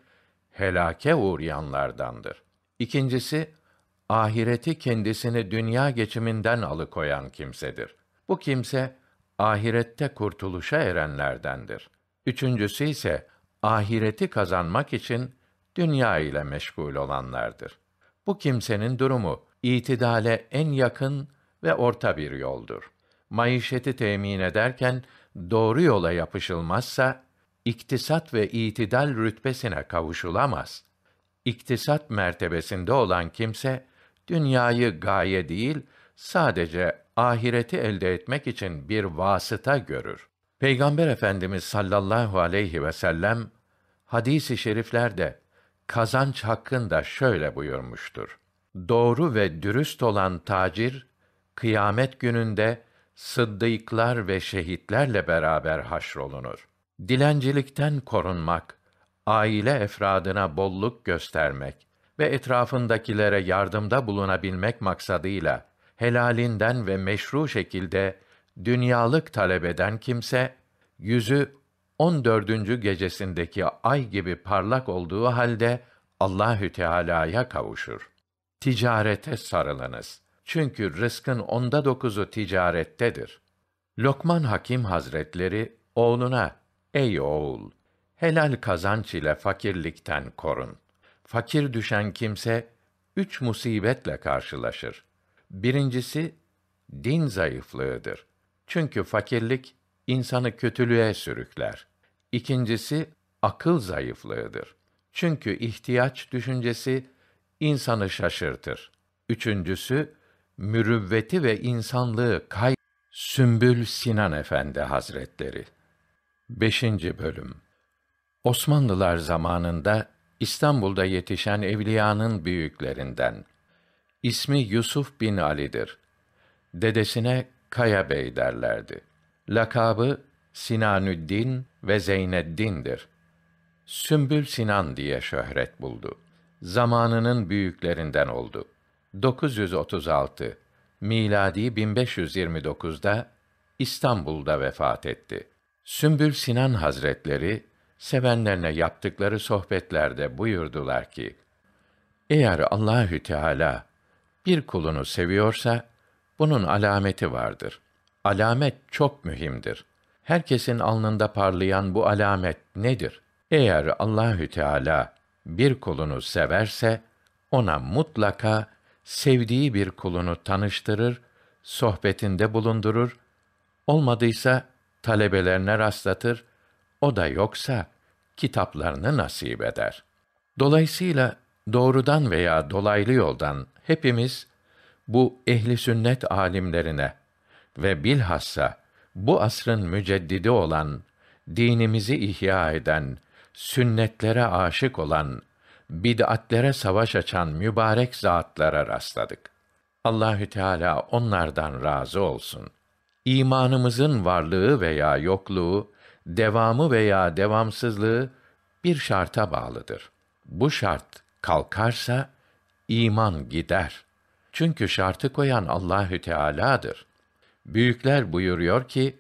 helake uğrayanlardandır. İkincisi, ahireti kendisini dünya geçiminden alıkoyan kimsedir. Bu kimse, ahirette kurtuluşa erenlerdendir. Üçüncüsü ise, ahireti kazanmak için dünya ile meşgul olanlardır. Bu kimsenin durumu, itidale en yakın ve orta bir yoldur. Maişeti temin ederken, doğru yola yapışılmazsa, iktisat ve itidal rütbesine kavuşulamaz. İktisat mertebesinde olan kimse dünyayı gaye değil, sadece ahireti elde etmek için bir vasıta görür. Peygamber Efendimiz sallallahu aleyhi ve sellem hadis-i şeriflerde kazanç hakkında şöyle buyurmuştur. Doğru ve dürüst olan tacir kıyamet gününde sıddıklar ve şehitlerle beraber haşrolunur dilencilikten korunmak, aile efradına bolluk göstermek ve etrafındakilere yardımda bulunabilmek maksadıyla helalinden ve meşru şekilde dünyalık talep eden kimse yüzü 14. gecesindeki ay gibi parlak olduğu halde Allahü Teala'ya kavuşur. Ticarete sarılınız. Çünkü rızkın onda dokuzu ticarettedir. Lokman Hakim Hazretleri oğluna Ey oğul! Helal kazanç ile fakirlikten korun. Fakir düşen kimse, üç musibetle karşılaşır. Birincisi, din zayıflığıdır. Çünkü fakirlik, insanı kötülüğe sürükler. İkincisi, akıl zayıflığıdır. Çünkü ihtiyaç düşüncesi, insanı şaşırtır. Üçüncüsü, mürüvveti ve insanlığı kay Sümbül Sinan Efendi Hazretleri 5. bölüm Osmanlılar zamanında İstanbul'da yetişen evliyanın büyüklerinden ismi Yusuf bin Ali'dir. Dedesine Kaya Bey derlerdi. Lakabı Sinanüddin ve Zeyneddin'dir. Sümbül Sinan diye şöhret buldu. Zamanının büyüklerinden oldu. 936 miladi 1529'da İstanbul'da vefat etti. Sümbül Sinan Hazretleri sevenlerine yaptıkları sohbetlerde buyurdular ki: Eğer Allahü Teala bir kulunu seviyorsa bunun alameti vardır. Alamet çok mühimdir. Herkesin alnında parlayan bu alamet nedir? Eğer Allahü Teala bir kulunu severse ona mutlaka sevdiği bir kulunu tanıştırır, sohbetinde bulundurur. Olmadıysa talebelerine rastlatır, o da yoksa kitaplarını nasip eder. Dolayısıyla doğrudan veya dolaylı yoldan hepimiz bu ehli sünnet alimlerine ve bilhassa bu asrın müceddidi olan dinimizi ihya eden, sünnetlere aşık olan, bid'atlere savaş açan mübarek zatlara rastladık. Allahü Teala onlardan razı olsun imanımızın varlığı veya yokluğu, devamı veya devamsızlığı bir şarta bağlıdır. Bu şart kalkarsa iman gider. Çünkü şartı koyan Allahü Teala'dır. Büyükler buyuruyor ki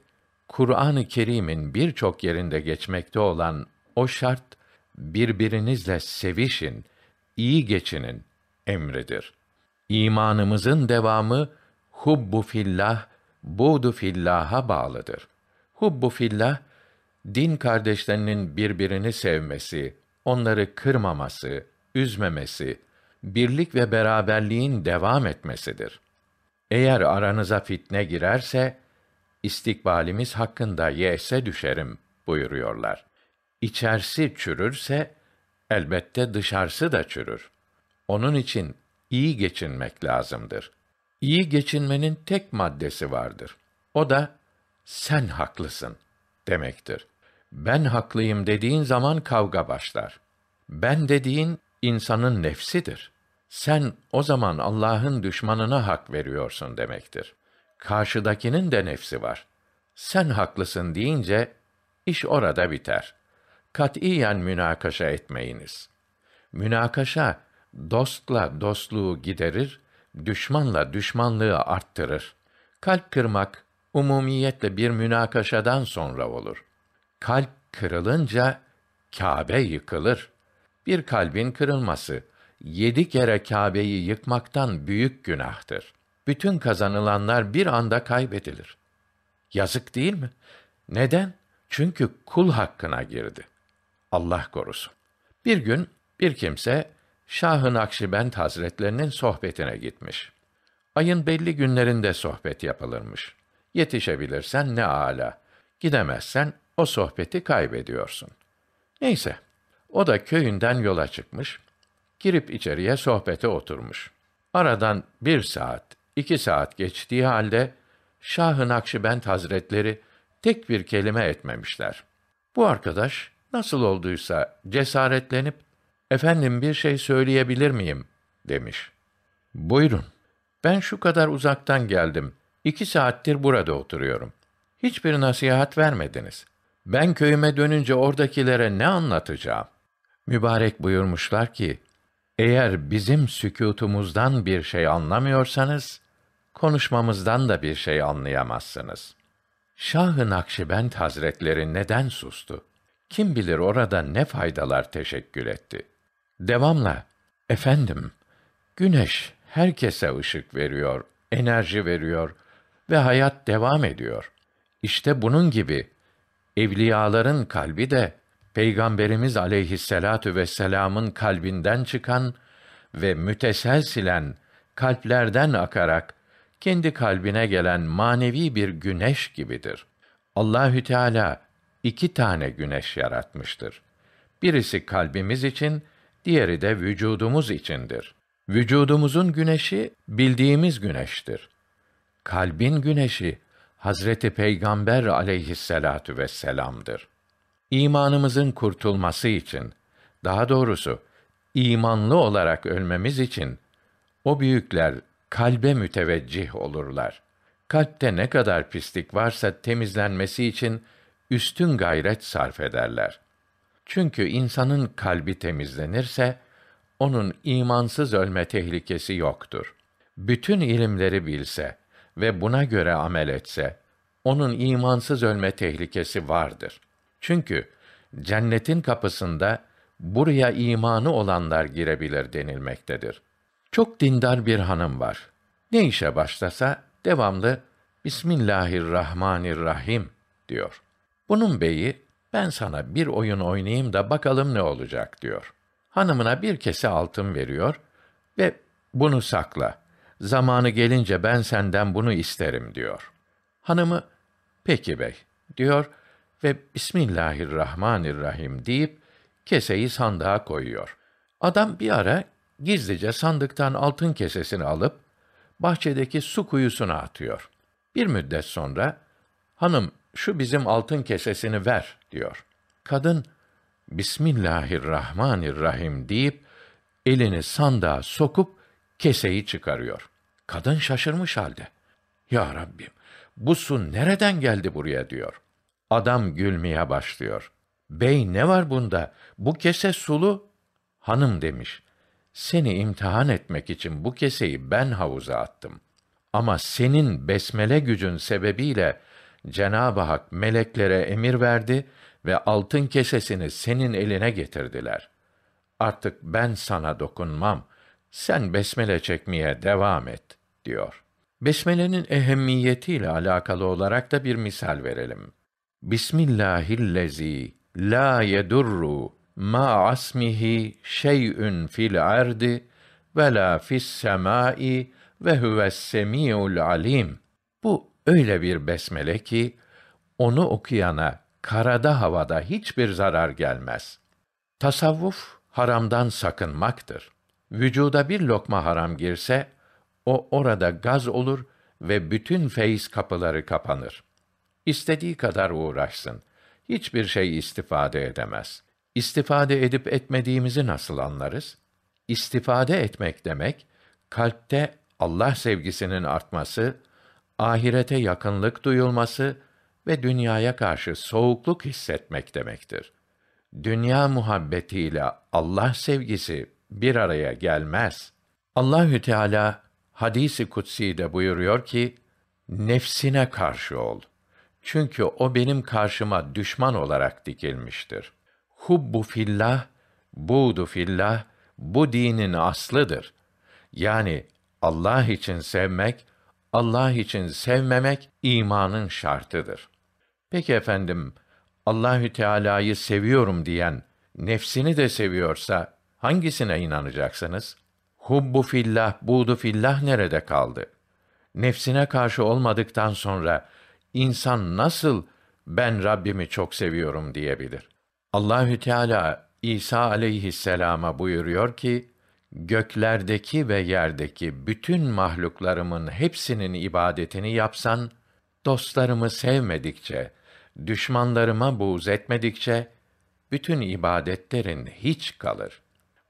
Kur'an-ı Kerim'in birçok yerinde geçmekte olan o şart birbirinizle sevişin, iyi geçinin emridir. İmanımızın devamı hubbu fillah buğdu fillaha bağlıdır. Hubbu fillah din kardeşlerinin birbirini sevmesi, onları kırmaması, üzmemesi, birlik ve beraberliğin devam etmesidir. Eğer aranıza fitne girerse, istikbalimiz hakkında yese düşerim buyuruyorlar. İçerisi çürürse, elbette dışarısı da çürür. Onun için iyi geçinmek lazımdır. İyi geçinmenin tek maddesi vardır. O da sen haklısın demektir. Ben haklıyım dediğin zaman kavga başlar. Ben dediğin insanın nefsidir. Sen o zaman Allah'ın düşmanına hak veriyorsun demektir. Karşıdakinin de nefsi var. Sen haklısın deyince iş orada biter. Katiyen münakaşa etmeyiniz. Münakaşa dostla dostluğu giderir, düşmanla düşmanlığı arttırır. Kalp kırmak umumiyetle bir münakaşadan sonra olur. Kalp kırılınca Kâbe yıkılır. Bir kalbin kırılması yedi kere Kâbe'yi yıkmaktan büyük günahtır. Bütün kazanılanlar bir anda kaybedilir. Yazık değil mi? Neden? Çünkü kul hakkına girdi. Allah korusun. Bir gün bir kimse Şahın ı Hazretlerinin sohbetine gitmiş. Ayın belli günlerinde sohbet yapılırmış. Yetişebilirsen ne âlâ. Gidemezsen o sohbeti kaybediyorsun. Neyse, o da köyünden yola çıkmış. Girip içeriye sohbete oturmuş. Aradan bir saat, iki saat geçtiği halde, Şahın ı Hazretleri tek bir kelime etmemişler. Bu arkadaş nasıl olduysa cesaretlenip Efendim bir şey söyleyebilir miyim? demiş. Buyurun. Ben şu kadar uzaktan geldim. İki saattir burada oturuyorum. Hiçbir nasihat vermediniz. Ben köyüme dönünce oradakilere ne anlatacağım? Mübarek buyurmuşlar ki, eğer bizim sükutumuzdan bir şey anlamıyorsanız, konuşmamızdan da bir şey anlayamazsınız. Şah-ı Nakşibend Hazretleri neden sustu? Kim bilir orada ne faydalar teşekkül etti.'' Devamla, efendim, güneş herkese ışık veriyor, enerji veriyor ve hayat devam ediyor. İşte bunun gibi evliyaların kalbi de Peygamberimiz aleyhisselatu vesselamın kalbinden çıkan ve müteselsilen kalplerden akarak kendi kalbine gelen manevi bir güneş gibidir. Allahü Teala iki tane güneş yaratmıştır. Birisi kalbimiz için, diğeri de vücudumuz içindir. Vücudumuzun güneşi bildiğimiz güneştir. Kalbin güneşi Hazreti Peygamber aleyhisselatu vesselam'dır. İmanımızın kurtulması için, daha doğrusu imanlı olarak ölmemiz için o büyükler kalbe müteveccih olurlar. Kalpte ne kadar pislik varsa temizlenmesi için üstün gayret sarf ederler. Çünkü insanın kalbi temizlenirse onun imansız ölme tehlikesi yoktur. Bütün ilimleri bilse ve buna göre amel etse onun imansız ölme tehlikesi vardır. Çünkü cennetin kapısında buraya imanı olanlar girebilir denilmektedir. Çok dindar bir hanım var. Ne işe başlasa devamlı Bismillahirrahmanirrahim diyor. Bunun beyi ben sana bir oyun oynayayım da bakalım ne olacak diyor. Hanımına bir kese altın veriyor ve bunu sakla. Zamanı gelince ben senden bunu isterim diyor. Hanımı peki bey diyor ve Bismillahirrahmanirrahim deyip keseyi sandığa koyuyor. Adam bir ara gizlice sandıktan altın kesesini alıp bahçedeki su kuyusuna atıyor. Bir müddet sonra hanım şu bizim altın kesesini ver diyor. Kadın Bismillahirrahmanirrahim deyip elini sandığa sokup keseyi çıkarıyor. Kadın şaşırmış halde. Ya Rabbim, bu su nereden geldi buraya diyor. Adam gülmeye başlıyor. Bey ne var bunda? Bu kese sulu. Hanım demiş. Seni imtihan etmek için bu keseyi ben havuza attım. Ama senin besmele gücün sebebiyle Cenab-ı Hak meleklere emir verdi ve altın kesesini senin eline getirdiler. Artık ben sana dokunmam. Sen besmele çekmeye devam et diyor. Besmelenin ehemmiyetiyle alakalı olarak da bir misal verelim. Bismillahillezî la yedurru ma asmihi şey'ün fil ardi ve la fis semai ve huves semiul alim öyle bir besmele ki onu okuyana karada havada hiçbir zarar gelmez. Tasavvuf haramdan sakınmaktır. Vücuda bir lokma haram girse o orada gaz olur ve bütün feyiz kapıları kapanır. İstediği kadar uğraşsın. Hiçbir şey istifade edemez. İstifade edip etmediğimizi nasıl anlarız? İstifade etmek demek, kalpte Allah sevgisinin artması, ahirete yakınlık duyulması ve dünyaya karşı soğukluk hissetmek demektir. Dünya muhabbetiyle Allah sevgisi bir araya gelmez. Allahü Teala hadisi kutsi de buyuruyor ki nefsine karşı ol. Çünkü o benim karşıma düşman olarak dikilmiştir. Hubbu fillah, budu fillah bu dinin aslıdır. Yani Allah için sevmek Allah için sevmemek imanın şartıdır. Peki efendim, Allahü Teala'yı seviyorum diyen nefsini de seviyorsa hangisine inanacaksınız? Hubbu fillah, budu fillah nerede kaldı? Nefsine karşı olmadıktan sonra insan nasıl ben Rabbimi çok seviyorum diyebilir? Allahü Teala İsa aleyhisselama buyuruyor ki: göklerdeki ve yerdeki bütün mahluklarımın hepsinin ibadetini yapsan, dostlarımı sevmedikçe, düşmanlarıma buğz etmedikçe, bütün ibadetlerin hiç kalır.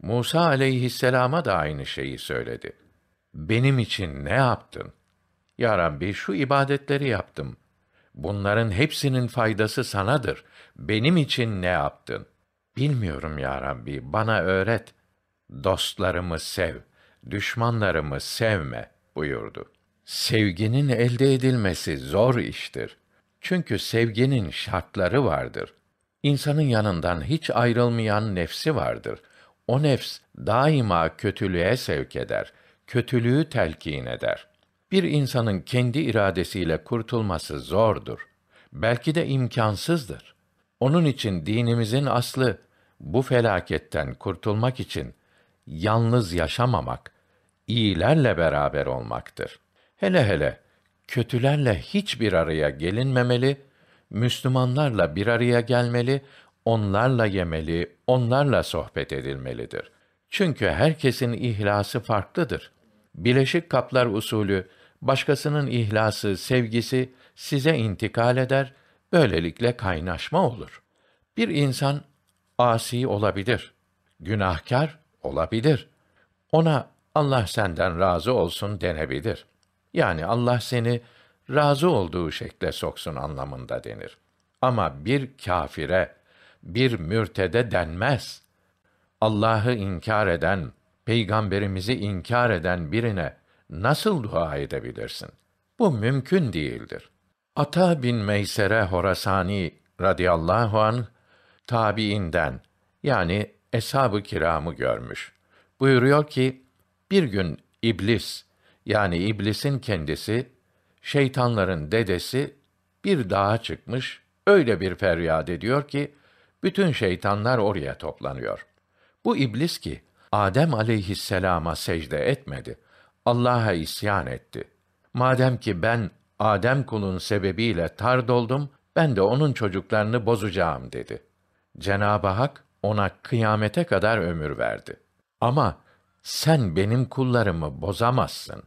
Musa aleyhisselama da aynı şeyi söyledi. Benim için ne yaptın? Ya Rabbi şu ibadetleri yaptım. Bunların hepsinin faydası sanadır. Benim için ne yaptın? Bilmiyorum ya Rabbi, bana öğret.'' dostlarımı sev, düşmanlarımı sevme buyurdu. Sevginin elde edilmesi zor iştir. Çünkü sevginin şartları vardır. İnsanın yanından hiç ayrılmayan nefsi vardır. O nefs daima kötülüğe sevk eder, kötülüğü telkin eder. Bir insanın kendi iradesiyle kurtulması zordur. Belki de imkansızdır. Onun için dinimizin aslı bu felaketten kurtulmak için yalnız yaşamamak, iyilerle beraber olmaktır. Hele hele kötülerle hiçbir araya gelinmemeli, Müslümanlarla bir araya gelmeli, onlarla yemeli, onlarla sohbet edilmelidir. Çünkü herkesin ihlası farklıdır. Bileşik kaplar usulü, başkasının ihlası, sevgisi size intikal eder, böylelikle kaynaşma olur. Bir insan asi olabilir, günahkar Olabilir. Ona Allah senden razı olsun denebilir. Yani Allah seni razı olduğu şekle soksun anlamında denir. Ama bir kafire, bir mürtede denmez. Allah'ı inkar eden, peygamberimizi inkar eden birine nasıl dua edebilirsin? Bu mümkün değildir. Ata bin Meysere Horasani radıyallahu an tabiinden yani eshab-ı kiramı görmüş. Buyuruyor ki, bir gün iblis, yani iblisin kendisi, şeytanların dedesi, bir dağa çıkmış, öyle bir feryat ediyor ki, bütün şeytanlar oraya toplanıyor. Bu iblis ki, Adem aleyhisselama secde etmedi, Allah'a isyan etti. Madem ki ben Adem kulun sebebiyle tar doldum, ben de onun çocuklarını bozacağım dedi. Cenab-ı Hak ona kıyamete kadar ömür verdi. Ama sen benim kullarımı bozamazsın.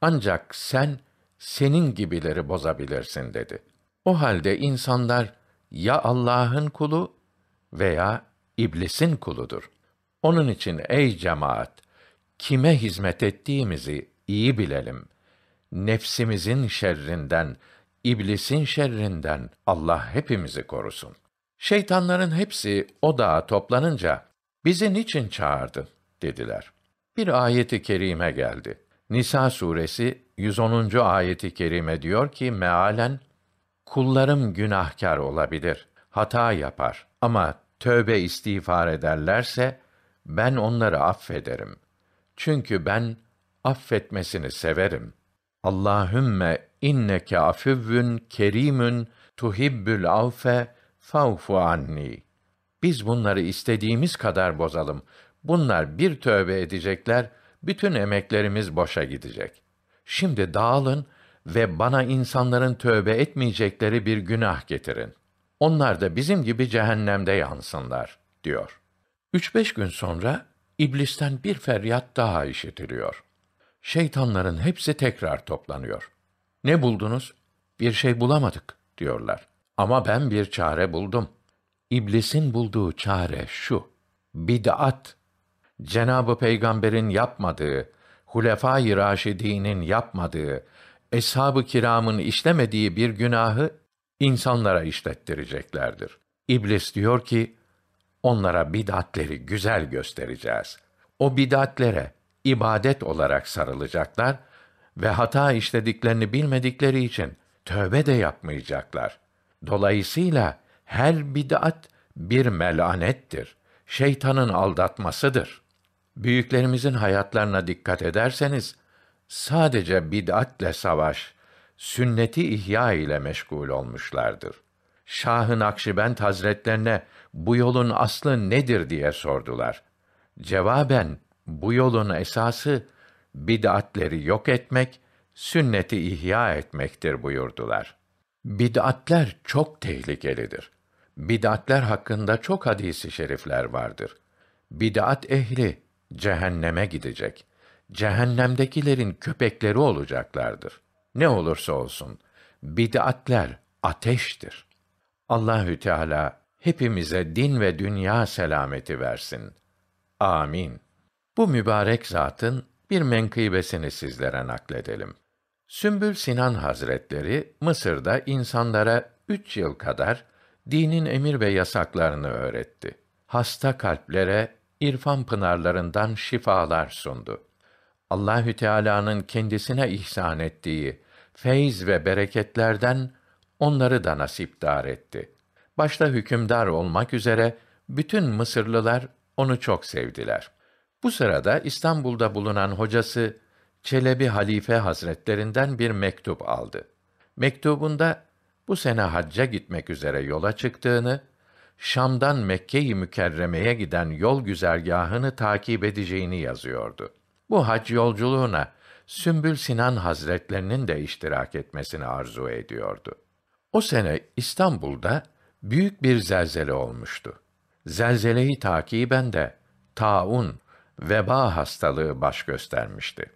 Ancak sen senin gibileri bozabilirsin dedi. O halde insanlar ya Allah'ın kulu veya iblisin kuludur. Onun için ey cemaat, kime hizmet ettiğimizi iyi bilelim. Nefsimizin şerrinden, iblisin şerrinden Allah hepimizi korusun. Şeytanların hepsi o dağa toplanınca bizi niçin çağırdı dediler. Bir ayeti kerime geldi. Nisa suresi 110. ayeti kerime diyor ki mealen kullarım günahkar olabilir, hata yapar ama tövbe istiğfar ederlerse ben onları affederim. Çünkü ben affetmesini severim. Allahümme inneke afüvvün kerimün tuhibbül afe Favfu anni. Biz bunları istediğimiz kadar bozalım. Bunlar bir tövbe edecekler, bütün emeklerimiz boşa gidecek. Şimdi dağılın ve bana insanların tövbe etmeyecekleri bir günah getirin. Onlar da bizim gibi cehennemde yansınlar, diyor. Üç beş gün sonra iblisten bir feryat daha işitiliyor. Şeytanların hepsi tekrar toplanıyor. Ne buldunuz? Bir şey bulamadık, diyorlar. Ama ben bir çare buldum. İblisin bulduğu çare şu. Bid'at. Cenabı Peygamber'in yapmadığı, Hulefâ-i Raşidî'nin yapmadığı, Eshab-ı Kiram'ın işlemediği bir günahı insanlara işlettireceklerdir. İblis diyor ki, onlara bid'atleri güzel göstereceğiz. O bid'atlere ibadet olarak sarılacaklar ve hata işlediklerini bilmedikleri için tövbe de yapmayacaklar.'' Dolayısıyla her bid'at bir melanettir. Şeytanın aldatmasıdır. Büyüklerimizin hayatlarına dikkat ederseniz sadece bid'atle savaş, sünneti ihya ile meşgul olmuşlardır. Şahın Akşibend Hazretlerine bu yolun aslı nedir diye sordular. Cevaben bu yolun esası bid'atleri yok etmek, sünneti ihya etmektir buyurdular. Bid'atler çok tehlikelidir. Bid'atler hakkında çok hadisi şerifler vardır. Bid'at ehli cehenneme gidecek. Cehennemdekilerin köpekleri olacaklardır. Ne olursa olsun bid'atler ateştir. Allahü Teala hepimize din ve dünya selameti versin. Amin. Bu mübarek zatın bir menkıbesini sizlere nakledelim. Sümbül Sinan Hazretleri Mısır'da insanlara üç yıl kadar dinin emir ve yasaklarını öğretti. Hasta kalplere irfan pınarlarından şifalar sundu. Allahü Teala'nın kendisine ihsan ettiği feyz ve bereketlerden onları da nasipdar etti. Başta hükümdar olmak üzere bütün Mısırlılar onu çok sevdiler. Bu sırada İstanbul'da bulunan hocası Çelebi Halife Hazretlerinden bir mektup aldı. Mektubunda bu sene hacca gitmek üzere yola çıktığını, Şam'dan Mekke-i Mükerreme'ye giden yol güzergahını takip edeceğini yazıyordu. Bu hac yolculuğuna Sümbül Sinan Hazretlerinin de iştirak etmesini arzu ediyordu. O sene İstanbul'da büyük bir zelzele olmuştu. Zelzeleyi takiben de taun, veba hastalığı baş göstermişti.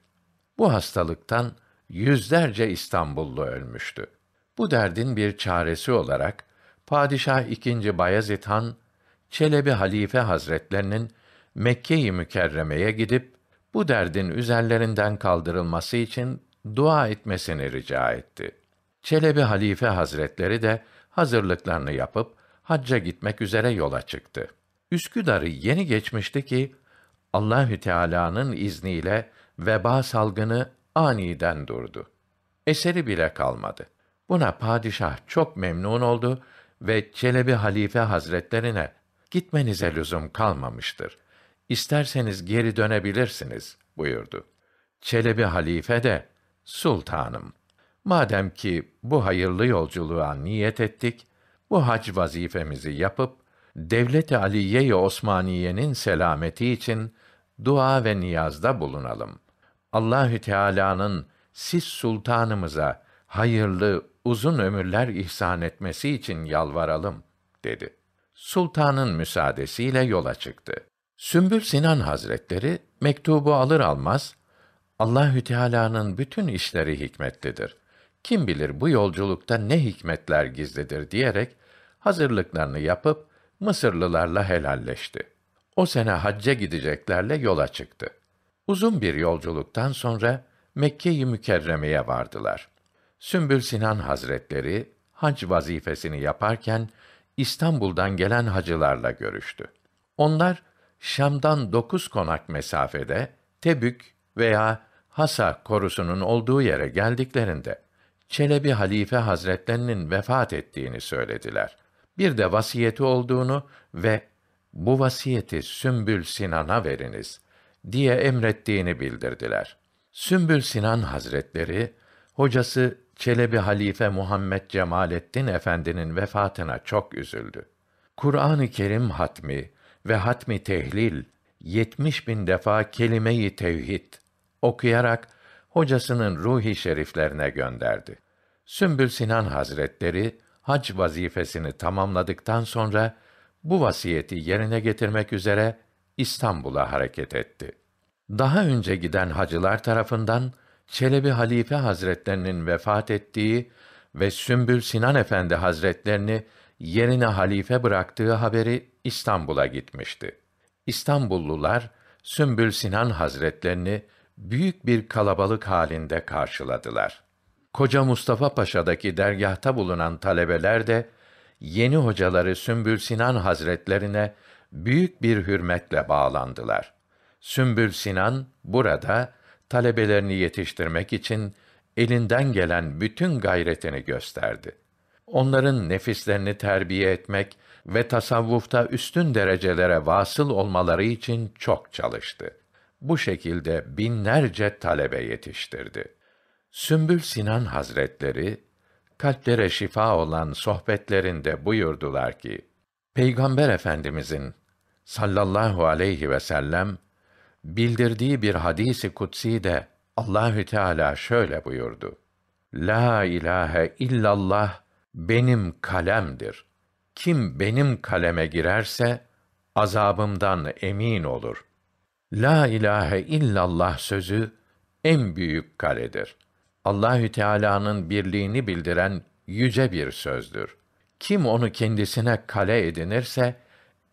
Bu hastalıktan yüzlerce İstanbullu ölmüştü. Bu derdin bir çaresi olarak Padişah II. Bayezid Han Çelebi Halife Hazretlerinin Mekke-i Mükerreme'ye gidip bu derdin üzerlerinden kaldırılması için dua etmesini rica etti. Çelebi Halife Hazretleri de hazırlıklarını yapıp hacca gitmek üzere yola çıktı. Üsküdar'ı yeni geçmişti ki Allahü Teala'nın izniyle veba salgını aniden durdu. Eseri bile kalmadı. Buna padişah çok memnun oldu ve Çelebi Halife Hazretlerine gitmenize lüzum kalmamıştır. İsterseniz geri dönebilirsiniz buyurdu. Çelebi Halife de sultanım madem ki bu hayırlı yolculuğa niyet ettik bu hac vazifemizi yapıp devlet-i Aliye-i Osmaniye'nin selameti için dua ve niyazda bulunalım. Allahü Teala'nın siz sultanımıza hayırlı uzun ömürler ihsan etmesi için yalvaralım dedi. Sultanın müsaadesiyle yola çıktı. Sümbül Sinan Hazretleri mektubu alır almaz Allahü Teala'nın bütün işleri hikmetlidir. Kim bilir bu yolculukta ne hikmetler gizlidir diyerek hazırlıklarını yapıp Mısırlılarla helalleşti o sene hacca gideceklerle yola çıktı. Uzun bir yolculuktan sonra Mekke-i Mükerreme'ye vardılar. Sümbül Sinan Hazretleri hac vazifesini yaparken İstanbul'dan gelen hacılarla görüştü. Onlar Şam'dan dokuz konak mesafede Tebük veya Hasa korusunun olduğu yere geldiklerinde Çelebi Halife Hazretlerinin vefat ettiğini söylediler. Bir de vasiyeti olduğunu ve bu vasiyeti Sümbül Sinan'a veriniz diye emrettiğini bildirdiler. Sümbül Sinan Hazretleri, hocası Çelebi Halife Muhammed Cemalettin Efendi'nin vefatına çok üzüldü. Kur'an-ı Kerim hatmi ve hatmi tehlil, 70 bin defa kelimeyi tevhid okuyarak hocasının ruhi şeriflerine gönderdi. Sümbül Sinan Hazretleri hac vazifesini tamamladıktan sonra bu vasiyeti yerine getirmek üzere İstanbul'a hareket etti. Daha önce giden hacılar tarafından Çelebi Halife Hazretlerinin vefat ettiği ve Sümbül Sinan Efendi Hazretlerini yerine halife bıraktığı haberi İstanbul'a gitmişti. İstanbullular Sümbül Sinan Hazretlerini büyük bir kalabalık halinde karşıladılar. Koca Mustafa Paşa'daki dergahta bulunan talebeler de yeni hocaları Sümbül Sinan Hazretlerine büyük bir hürmetle bağlandılar. Sümbül Sinan burada talebelerini yetiştirmek için elinden gelen bütün gayretini gösterdi. Onların nefislerini terbiye etmek ve tasavvufta üstün derecelere vasıl olmaları için çok çalıştı. Bu şekilde binlerce talebe yetiştirdi. Sümbül Sinan Hazretleri kalplere şifa olan sohbetlerinde buyurdular ki, Peygamber Efendimizin sallallahu aleyhi ve sellem bildirdiği bir hadisi kutsi de Allahü Teala şöyle buyurdu: La ilahe illallah benim kalemdir. Kim benim kaleme girerse azabımdan emin olur. La ilahe illallah sözü en büyük kaledir.'' Allahü Teala'nın birliğini bildiren yüce bir sözdür. Kim onu kendisine kale edinirse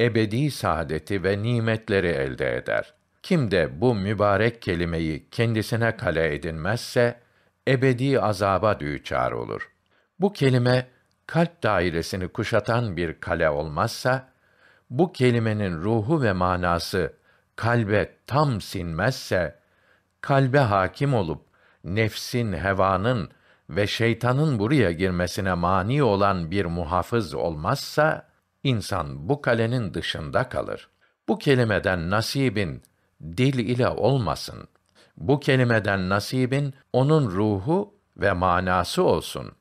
ebedi saadeti ve nimetleri elde eder. Kim de bu mübarek kelimeyi kendisine kale edinmezse ebedi azaba düçar olur. Bu kelime kalp dairesini kuşatan bir kale olmazsa bu kelimenin ruhu ve manası kalbe tam sinmezse kalbe hakim olup nefsin, hevanın ve şeytanın buraya girmesine mani olan bir muhafız olmazsa, insan bu kalenin dışında kalır. Bu kelimeden nasibin dil ile olmasın. Bu kelimeden nasibin onun ruhu ve manası olsun.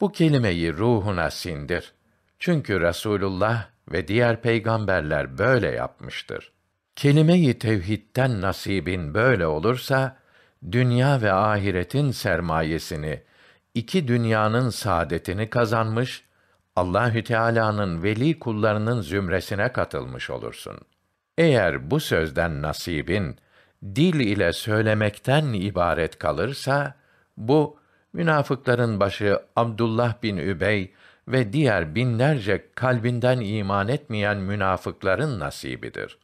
Bu kelimeyi ruhuna sindir. Çünkü Resulullah ve diğer peygamberler böyle yapmıştır. Kelime-i tevhidten nasibin böyle olursa dünya ve ahiretin sermayesini, iki dünyanın saadetini kazanmış, Allahü Teala'nın veli kullarının zümresine katılmış olursun. Eğer bu sözden nasibin dil ile söylemekten ibaret kalırsa bu münafıkların başı Abdullah bin Übey ve diğer binlerce kalbinden iman etmeyen münafıkların nasibidir.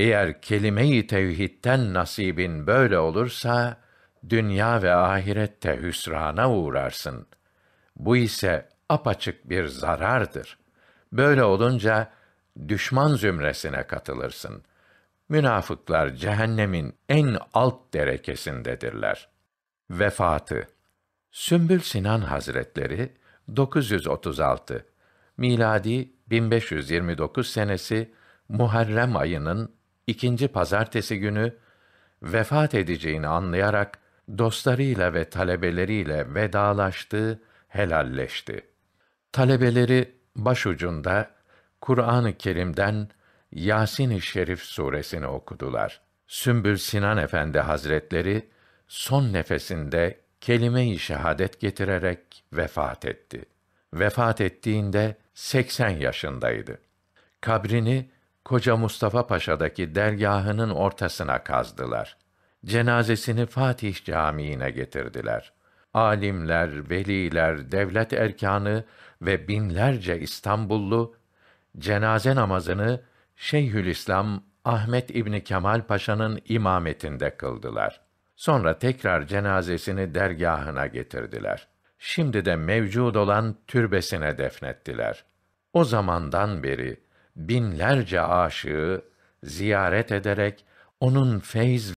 Eğer kelime-i tevhidten nasibin böyle olursa dünya ve ahirette hüsrana uğrarsın. Bu ise apaçık bir zarardır. Böyle olunca düşman zümresine katılırsın. Münafıklar cehennemin en alt derekesindedirler. Vefatı Sümbül Sinan Hazretleri 936 miladi 1529 senesi Muharrem ayının ikinci pazartesi günü vefat edeceğini anlayarak dostlarıyla ve talebeleriyle vedalaştı, helalleşti. Talebeleri başucunda Kur'an-ı Kerim'den Yasin-i Şerif suresini okudular. Sümbül Sinan Efendi Hazretleri son nefesinde kelime-i şehadet getirerek vefat etti. Vefat ettiğinde 80 yaşındaydı. Kabrini Koca Mustafa Paşa'daki dergahının ortasına kazdılar. Cenazesini Fatih Camii'ne getirdiler. Alimler, veliler, devlet erkanı ve binlerce İstanbullu cenaze namazını Şeyhülislam Ahmet İbni Kemal Paşa'nın imametinde kıldılar. Sonra tekrar cenazesini dergahına getirdiler. Şimdi de mevcud olan türbesine defnettiler. O zamandan beri binlerce aşığı ziyaret ederek onun feyz